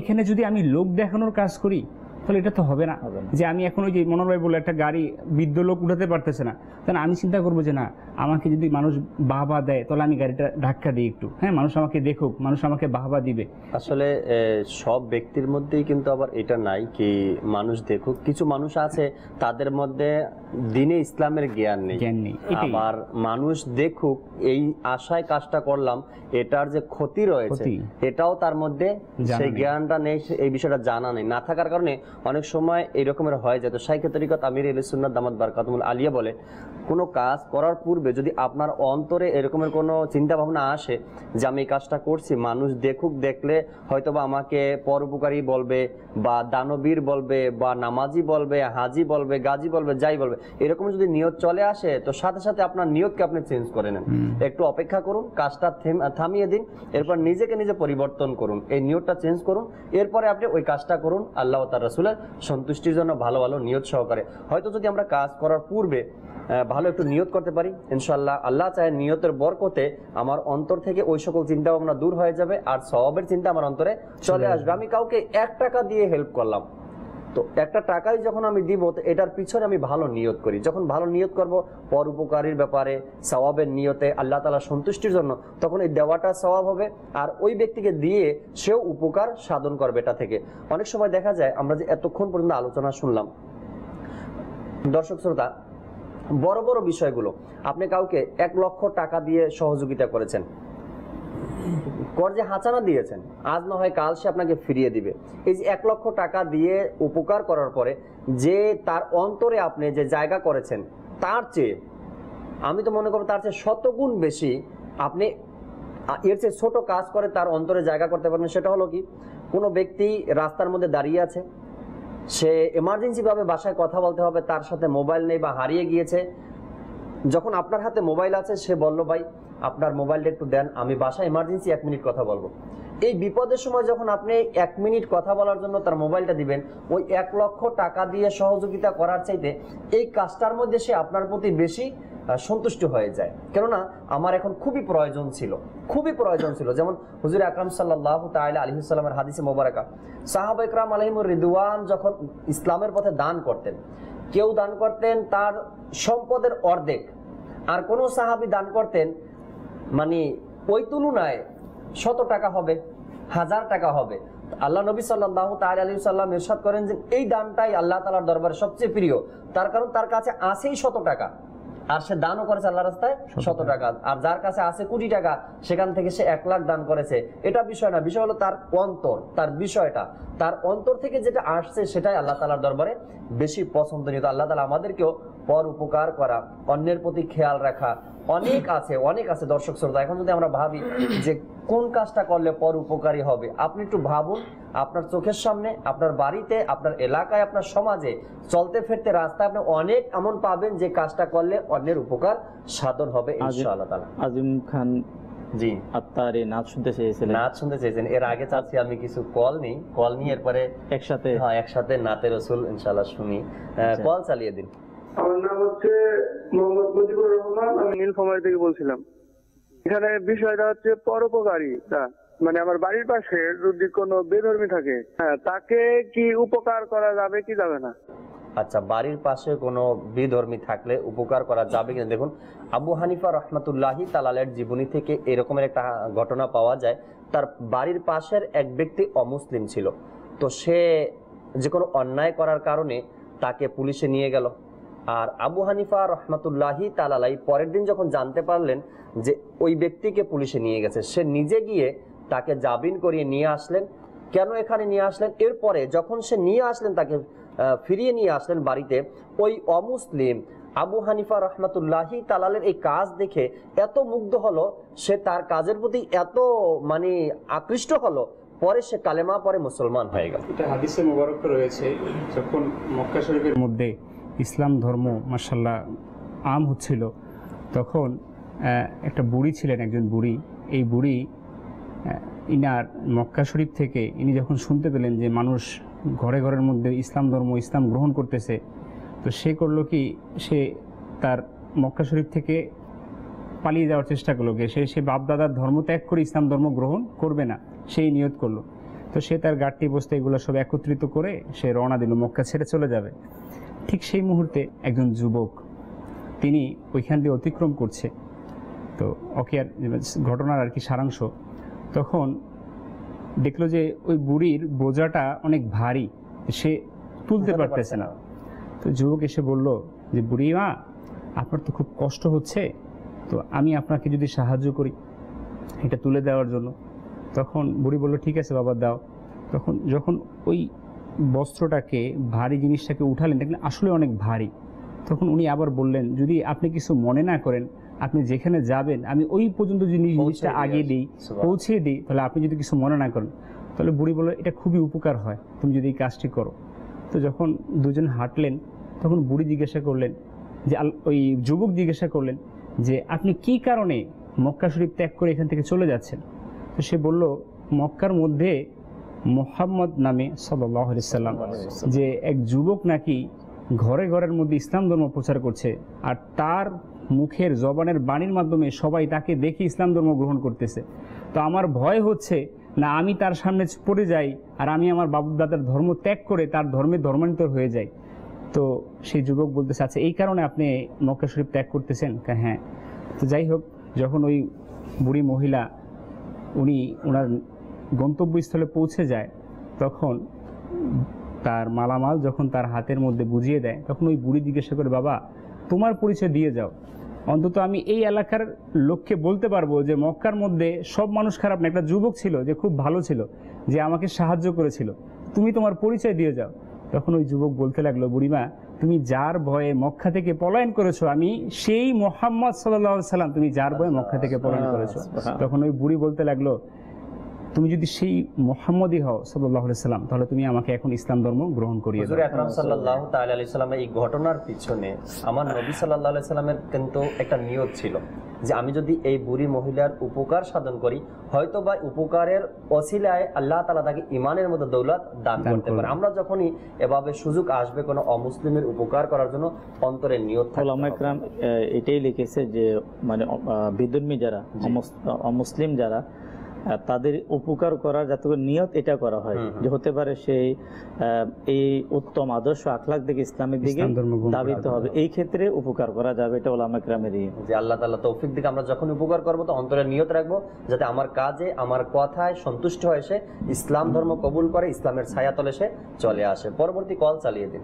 এখানে যদি আমি লোক দেখানোর কাজ করি তাহলে এটা তো হবে না যে আমি এখন ওই যে মনোরয় বলে একটা গাড়ি বৃদ্ধ লোক উঠাতে পারতেছে না তাহলে আমি চিন্তা করবো যে না আমাকে যদি মানুষ বাহবা দেয় তাহলে আমি গাড়িটা ধাক্কা দিই একটু হ্যাঁ মানুষ আমাকে দেখুক মানুষ আমাকে বাহবা দিবে আসলে সব ব্যক্তির মধ্যেই কিন্তু আবার এটা নাই কি মানুষ দেখুক কিছু মানুষ আছে তাদের মধ্যে দিনে ইসলামের জ্ঞান নেই জ্ঞান নেই আবার মানুষ দেখুক এই আশায় কাজটা করলাম এটার যে ক্ষতি রয়েছে এটাও তার মধ্যে সেই জ্ঞানটা নেই এই বিষয়টা জানা নেই না থাকার কারণে অনেক সময় এই রকমের হয় যাতে শাইখে তরিকত আমির সুন্নাদ দামাত বারকাতমুল আলিয়া বলে কোনো কাজ করার পূর্বে যদি আপনার অন্তরে এরকমের কোনো চিন্তা ভাবনা আসে যে আমি এই কাজটা করছি মানুষ দেখুক দেখলে হয়তোবা আমাকে পরোপকারী বলবে বা দানবীর বলবে বা নামাজি বলবে হাজি বলবে গাজি বলবে যাই বলবে এরকম যদি নিয়ত চলে আসে তো সাথে সাথে আপনার নিয়তকে আপনি চেঞ্জ করে নেন একটু অপেক্ষা করুন কাজটা থামিয়ে দিন এরপর নিজেকে নিজে পরিবর্তন করুন এই নিয়তটা চেঞ্জ করুন এরপরে আপনি ওই কাজটা করুন আল্লাহ তার রাসুলের সন্তুষ্টির জন্য ভালো ভালো নিয়ত সহকারে হয়তো যদি আমরা কাজ করার পূর্বে ভালো একটু নিয়ত করতে পারি ইনশাল্লাহ আল্লাহ চায় নিয়তের বরকতে আমার অন্তর থেকে ওই সকল চিন্তা ভাবনা দূর হয়ে যাবে আর সবের চিন্তা আমার অন্তরে চলে আসবে আমি কাউকে এক টাকা দিয়ে হেল্প করলাম তো একটা টাকাই যখন আমি দিব এটার পিছনে আমি ভালো নিয়ত করি যখন ভালো নিয়ত করব পর উপকারীর ব্যাপারে স্বভাবের নিয়তে আল্লাহ তালা সন্তুষ্টির জন্য তখন এই দেওয়াটা স্বভাব হবে আর ওই ব্যক্তিকে দিয়ে সেও উপকার সাধন করবে এটা থেকে অনেক সময় দেখা যায় আমরা যে এতক্ষণ পর্যন্ত আলোচনা শুনলাম দর্শক শ্রোতা বড় বড় বিষয়গুলো আপনি কাউকে এক লক্ষ টাকা দিয়ে সহযোগিতা করেছেন কর্জে হাঁচানা দিয়েছেন আজ না হয় কাল সে আপনাকে ফিরিয়ে দিবে এই যে এক লক্ষ টাকা দিয়ে উপকার করার পরে যে তার অন্তরে আপনি যে জায়গা করেছেন তার চেয়ে আমি তো মনে করবো তার চেয়ে শতগুণ বেশি আপনি এর চেয়ে ছোট কাজ করে তার অন্তরে জায়গা করতে পারবেন সেটা হলো কি কোনো ব্যক্তি রাস্তার মধ্যে দাঁড়িয়ে আছে সে এমার্জেন্সিভাবে বাসায় কথা বলতে হবে তার সাথে মোবাইল নেই বা হারিয়ে গিয়েছে যখন আপনার হাতে মোবাইল আছে সে বলল ভাই আপনার মোবাইলটা একটু দেন আমি বাসায় এমার্জেন্সি এক মিনিট কথা বলবো এই বিপদের সময় যখন আপনি এক মিনিট কথা বলার জন্য তার মোবাইলটা দিবেন ওই এক লক্ষ টাকা দিয়ে সহযোগিতা করার চাইতে এই কাজটার মধ্যে সে আপনার প্রতি বেশি সন্তুষ্ট হয়ে যায় কেননা আমার এখন খুবই প্রয়োজন ছিল খুবই প্রয়োজন ছিল যেমন হুজুর আকরাম সাল্লাহ তাইলা সাল্লামের হাদিসে মোবারকা সাহাব ইকরাম আলহিমুর রিদুয়ান যখন ইসলামের পথে দান করতেন কেউ দান করতেন তার সম্পদের অর্ধেক আর কোনো সাহাবি দান করতেন মানে ওই তুলনায় শত টাকা হবে হাজার টাকা হবে আল্লাহ নবী সাল্লাহ তাল আলী সাল্লাম এরশাদ করেন যে এই দানটাই আল্লাহ তালার দরবারে সবচেয়ে প্রিয় তার কারণ তার কাছে আছেই শত টাকা আর সে দানও করেছে আল্লাহ রাস্তায় শত টাকা আর যার কাছে আছে কোটি টাকা সেখান থেকে সে এক লাখ দান করেছে এটা বিষয় না বিষয় হলো তার অন্তর তার বিষয়টা তার অন্তর থেকে যেটা আসছে সেটাই আল্লাহ তালার দরবারে বেশি পছন্দনীয় আল্লাহ তালা আমাদেরকেও পর উপকার করা অন্যের প্রতি খেয়াল রাখা অনেক আছে অনেক আছে দর্শক শ্রোতা এখন যদি আমরা ভাবি যে কোন কাজটা করলে পর উপকারী হবে আপনি একটু ভাবুন আপনার চোখের সামনে আপনার বাড়িতে আপনার এলাকায় আপনার সমাজে চলতে ফেরতে রাস্তায় আপনি অনেক এমন পাবেন যে কাজটা করলে অন্যের উপকার সাধন হবে আজিম খান জি আত্মার এই নাচ শুনতে চেয়েছিলেন নাচ শুনতে চেয়েছেন এর আগে চাচ্ছি আমি কিছু কল নিই কল নিই এরপরে একসাথে হ্যাঁ একসাথে নাতে রসুল ইনশাল্লাহ শুনি আচ্ছা। কল চালিয়ে দিন আমার নাম হচ্ছে মোহাম্মদ মুজিবুর রহমান আমি নীলফামারি থেকে বলছিলাম এখানে বিষয়টা হচ্ছে পরোপকারিতা মানে আমার বাড়ির পাশে যদি কোনো বেধর্মী থাকে হ্যাঁ তাকে কি উপকার করা যাবে কি যাবে না আচ্ছা বাড়ির পাশে কোনো বিধর্মী থাকলে উপকার করা যাবে কিনা দেখুন আবু হানিফা রহমতুল্লাহি তালালের জীবনী থেকে এরকমের একটা ঘটনা পাওয়া যায় তার বাড়ির পাশের এক ব্যক্তি অমুসলিম ছিল তো সে যে কোনো অন্যায় করার কারণে তাকে পুলিশে নিয়ে গেল আর আবু হানিফা রহমাতুল্লাহি তালালাই পরের দিন যখন জানতে পারলেন যে ওই ব্যক্তিকে পুলিশে নিয়ে গেছে সে নিজে গিয়ে তাকে জাবিন করিয়ে নিয়ে আসলেন কেন এখানে নিয়ে আসলেন এরপরে যখন সে নিয়ে আসলেন তাকে ফিরিয়ে নিয়ে আসলেন বাড়িতে ওই অমুসলিম আবু হানিফা রহমাতুল্লাহি তালালের এই কাজ দেখে এত মুগ্ধ হলো সে তার কাজের প্রতি এত মানে আকৃষ্ট হলো পরে সে কালেমা পরে মুসলমান হয়ে গেল এটা হাদিসে মুবারক রয়েছে যখন মক্কা শরীফের মধ্যে ইসলাম ধর্ম মার্শাল্লাহ আম হচ্ছিল তখন একটা বুড়ি ছিলেন একজন বুড়ি এই বুড়ি ইনার মক্কা শরীফ থেকে ইনি যখন শুনতে পেলেন যে মানুষ ঘরে ঘরের মধ্যে ইসলাম ধর্ম ইসলাম গ্রহণ করতেছে তো সে করলো কি সে তার মক্কা শরীফ থেকে পালিয়ে যাওয়ার চেষ্টা করলো সে সে বাপদাদার ধর্ম ত্যাগ করে ইসলাম ধর্ম গ্রহণ করবে না সেই নিয়ত করলো তো সে তার গাড়টি বসতে এগুলো সব একত্রিত করে সে রওনা দিল মক্কা ছেড়ে চলে যাবে ঠিক সেই মুহূর্তে একজন যুবক তিনি ওইখান দিয়ে অতিক্রম করছে তো ওকে আর ঘটনার আর কি সারাংশ তখন দেখলো যে ওই বুড়ির বোঝাটা অনেক ভারী সে তুলতে পারতেছে না তো যুবক এসে বলল যে বুড়ি মা আপনার তো খুব কষ্ট হচ্ছে তো আমি আপনাকে যদি সাহায্য করি এটা তুলে দেওয়ার জন্য তখন বুড়ি বলল ঠিক আছে বাবা দাও তখন যখন ওই বস্ত্রটাকে ভারী জিনিসটাকে উঠালেন দেখলেন আসলে অনেক ভারী তখন উনি আবার বললেন যদি আপনি কিছু মনে না করেন আপনি যেখানে যাবেন আমি ওই পর্যন্ত যদি জিনিসটা আগে দিই পৌঁছে দিই তাহলে আপনি যদি কিছু মনে না করেন তাহলে বুড়ি বলল এটা খুবই উপকার হয় তুমি যদি এই কাজটি করো তো যখন দুজন হাঁটলেন তখন বুড়ি জিজ্ঞাসা করলেন যে ওই যুবক জিজ্ঞাসা করলেন যে আপনি কি কারণে মক্কা শরীফ ত্যাগ করে এখান থেকে চলে যাচ্ছেন তো সে বলল মক্কার মধ্যে মোহাম্মদ নামে সাল্লাম যে এক যুবক নাকি ঘরে ঘরের মধ্যে ইসলাম ধর্ম প্রচার করছে আর তার মুখের জবানের বাণীর মাধ্যমে সবাই তাকে দেখে ইসলাম ধর্ম গ্রহণ করতেছে তো আমার ভয় হচ্ছে না আমি তার সামনে পড়ে যাই আর আমি আমার বাবুদাদার ধর্ম ত্যাগ করে তার ধর্মে ধর্মান্তর হয়ে যাই তো সেই যুবক বলতেছে আচ্ছা এই কারণে আপনি মক্কা শরীফ ত্যাগ করতেছেন হ্যাঁ তো যাই হোক যখন ওই বুড়ি মহিলা উনি ওনার গন্তব্যস্থলে পৌঁছে যায় তখন তার মালামাল যখন তার হাতের মধ্যে বুঝিয়ে দেয় তখন ওই বুড়ি জিজ্ঞাসা করে বাবা তোমার পরিচয় দিয়ে যাও অন্তত আমি এই এলাকার লক্ষ্যে বলতে পারবো যে মক্কার মধ্যে সব মানুষ খারাপ না একটা যুবক ছিল যে খুব ভালো ছিল যে আমাকে সাহায্য করেছিল তুমি তোমার পরিচয় দিয়ে যাও তখন ওই যুবক বলতে লাগলো বুড়িমা তুমি যার ভয়ে মক্কা থেকে পলায়ন করেছো আমি সেই মোহাম্মদ সাল্লাহ সাল্লাম তুমি যার ভয়ে মক্কা থেকে আচ্ছা, পলায়ন আচ্ছা, করেছো আচ্ছা। তখন ওই বুড়ি বলতে লাগলো তুমি যদি সেই মোহাম্মদই হও সাল্লাহ সাল্লাম তাহলে তুমি আমাকে এখন ইসলাম ধর্ম গ্রহণ করিয়ে দাও আকরাম সাল্লাহ তাআলা সাল্লাম এই ঘটনার পিছনে আমার নবী সাল্লাহ সাল্লামের কিন্তু একটা নিয়ত ছিল যে আমি যদি এই বুড়ি মহিলার উপকার সাধন করি হয়তো বা উপকারের অসিলায় আল্লাহ তালা তাকে ইমানের মতো দৌলত দান করতে পারে আমরা যখনই এভাবে সুযোগ আসবে কোনো অমুসলিমের উপকার করার জন্য অন্তরের নিয়ত থাকলাম এটাই লিখেছে যে মানে বিদুর্মী যারা অমুসলিম যারা তাদের উপকার করার যাতে নিয়ত এটা করা হয় যে হতে পারে সেই এই উত্তম আদর্শ আখলাখ দিকে ইসলামের দিকে দাবিতে হবে এই ক্ষেত্রে উপকার করা যাবে এটা হলো আমার গ্রামের যে আল্লাহ তাল্লাহ তৌফিক দিকে আমরা যখন উপকার করবো তো অন্তরে নিয়ত রাখবো যাতে আমার কাজে আমার কথায় সন্তুষ্ট হয় সে ইসলাম ধর্ম কবুল করে ইসলামের ছায়া তলে সে চলে আসে পরবর্তী কল চালিয়ে দিন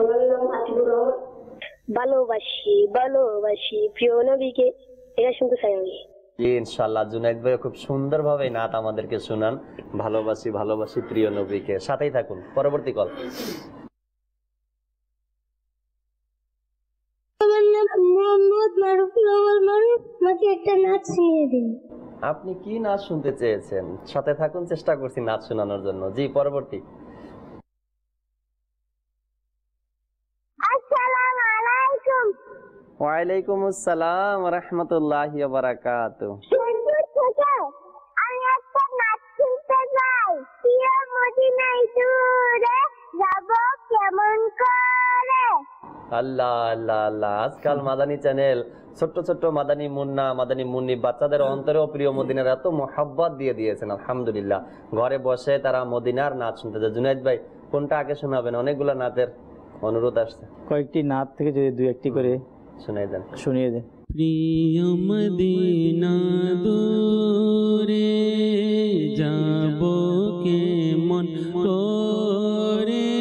আমার নাম আতিকুর রহমান ভালোবাসি ভালোবাসি প্রিয় নবীকে এটা শুনতে চাই আমি ইনশাল্লাহ জুনাইদ ভাই খুব নাত আমাদেরকে শুনান ভালোবাসি ভালোবাসি প্রিয় নবীকে সাথেই থাকুন পরবর্তী কল আপনি কি নাচ শুনতে চেয়েছেন সাথে থাকুন চেষ্টা করছি নাচ শোনানোর জন্য জি পরবর্তী ওয়ালাইকুম আসসালাম রহমতুল্লাহ বারাকাত আল্লাহ আল্লাহ আল্লাহ আজকাল মাদানি চ্যানেল ছোট্ট ছোট্ট মাদানি মুন্না মাদানি মুন্নি বাচ্চাদের অন্তরেও প্রিয় মদিনার এত মোহাব্বত দিয়ে দিয়েছেন আলহামদুলিল্লাহ ঘরে বসে তারা মদিনার নাচ শুনতে যায় জুনাইদ ভাই কোনটা আগে শোনাবেন অনেকগুলো নাচের অনুরোধ আসছে কয়েকটি নাচ থেকে যদি দু একটি করে শুনিয়ে দেন শুনিয়ে দেন প্রিয় মদিনা দূরে যাব কে মন করে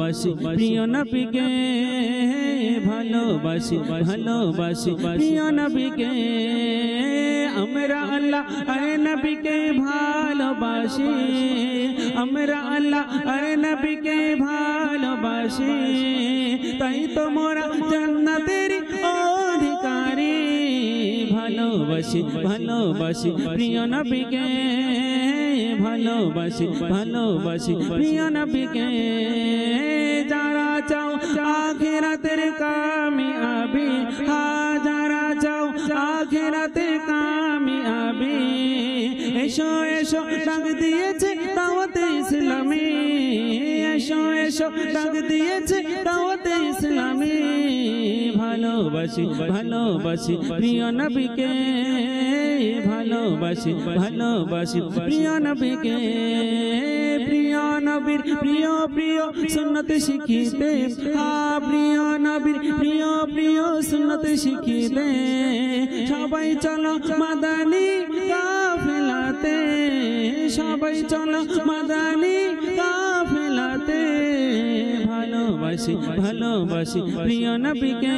ভালোবাসি প্রিয় নবীকে ভালোবাসি ভালোবাসি প্রিয় নবীকে আমরা আল্লাহ আরে নবীকে ভালোবাসি আমরা আল্লাহ আরে নবীকে ভালোবাসি তাই তোমরা জান্নাতের অধিকারী ভালোবাসি ভালোবাসি প্রিয় নবীকে ভালোবাসি ভালোবাসি প্রিয় নবীকে আখেরাতের কামিয়াবি হাজারা যাও আখেরাতের কামিয়াবি এসো এসো ডাক দিয়েছে দাওয়াতে ইসলামী এসো ডাক দিয়েছে দাওয়াতে ইসলামে ভালোবাসি ভালোবাসি প্রিয় নবীকে ভালোবাসি ভালোবাসি প্রিয় নবীকে প্রিয় নবীর প্রিয় প্রিয় সুন্নত শিখিতে হা প্রিয় নবীর প্রিয় প্রিয় সুন্নত শিখিতে সবাই চলো মাদানি কাফেলাতে সবাই চলো মাদানি কাফেলা ভালোবাসি ভালোবাসি প্রিয় নবীকে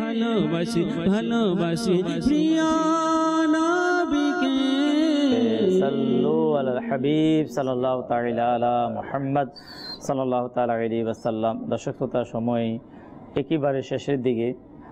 ভালোবাসি ভালোবাসি প্রিয় নবীকে সাল্লু আলাল হাবিব সাল্লাল্লাহু তাআলা আলা মুহাম্মদ সাল্লাল্লাহু তাআলা আলাইহি ওয়াসাল্লাম দর্শক শ্রোতা সময় একেবারে শেষের দিকে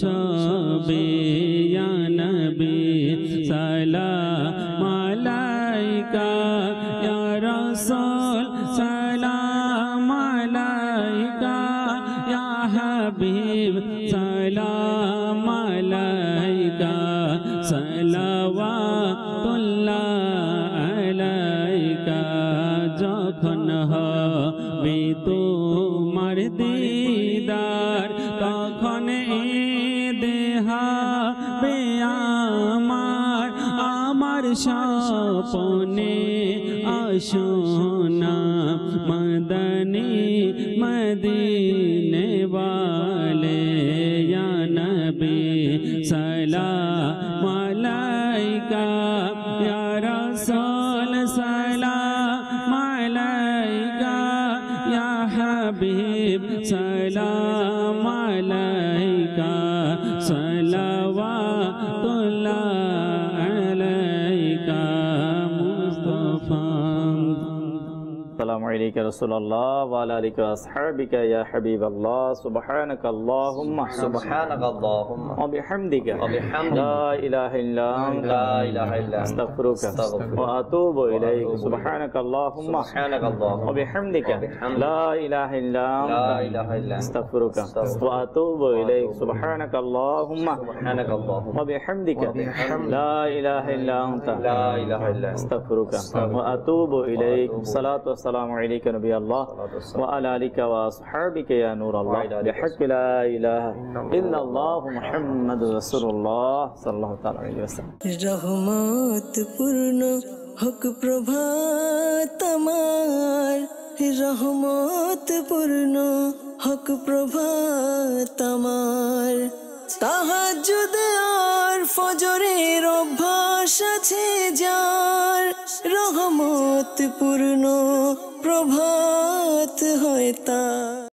সবে নবী सोना मदनी मदीने वाले या नबी सा رسول الله وعلى اليك وأصحابك يا حبيب الله سبحانك اللهم سبحانك اللهم وبحمدك وبحمدك لا إله إلا أنت لا إله إلا أنت أستغفرك وأتوب إليك سبحانك اللهم سبحانك اللهم وبحمدك لا إله إلا أنت لا إله إلا أنت أستغفرك وأتوب إليك سبحانك اللهم سبحانك اللهم وبحمدك لا إله إلا أنت لا إله إلا أنت أستغفرك وأتوب إليك صلاة وسلام عليك نبي الله وعلى اليك وأصحابك يا نور الله بحق لا إله إلا الله محمد رسول الله صلى الله عليه وسلم رحمات পূর্ণ حق প্রভাত আমার رحمات পূর্ণ حق প্রভাত আমার তাহাজুদে আর ফজরের অভ্যাস আছে যার রহমত পূর্ণ প্রভাত হয় তা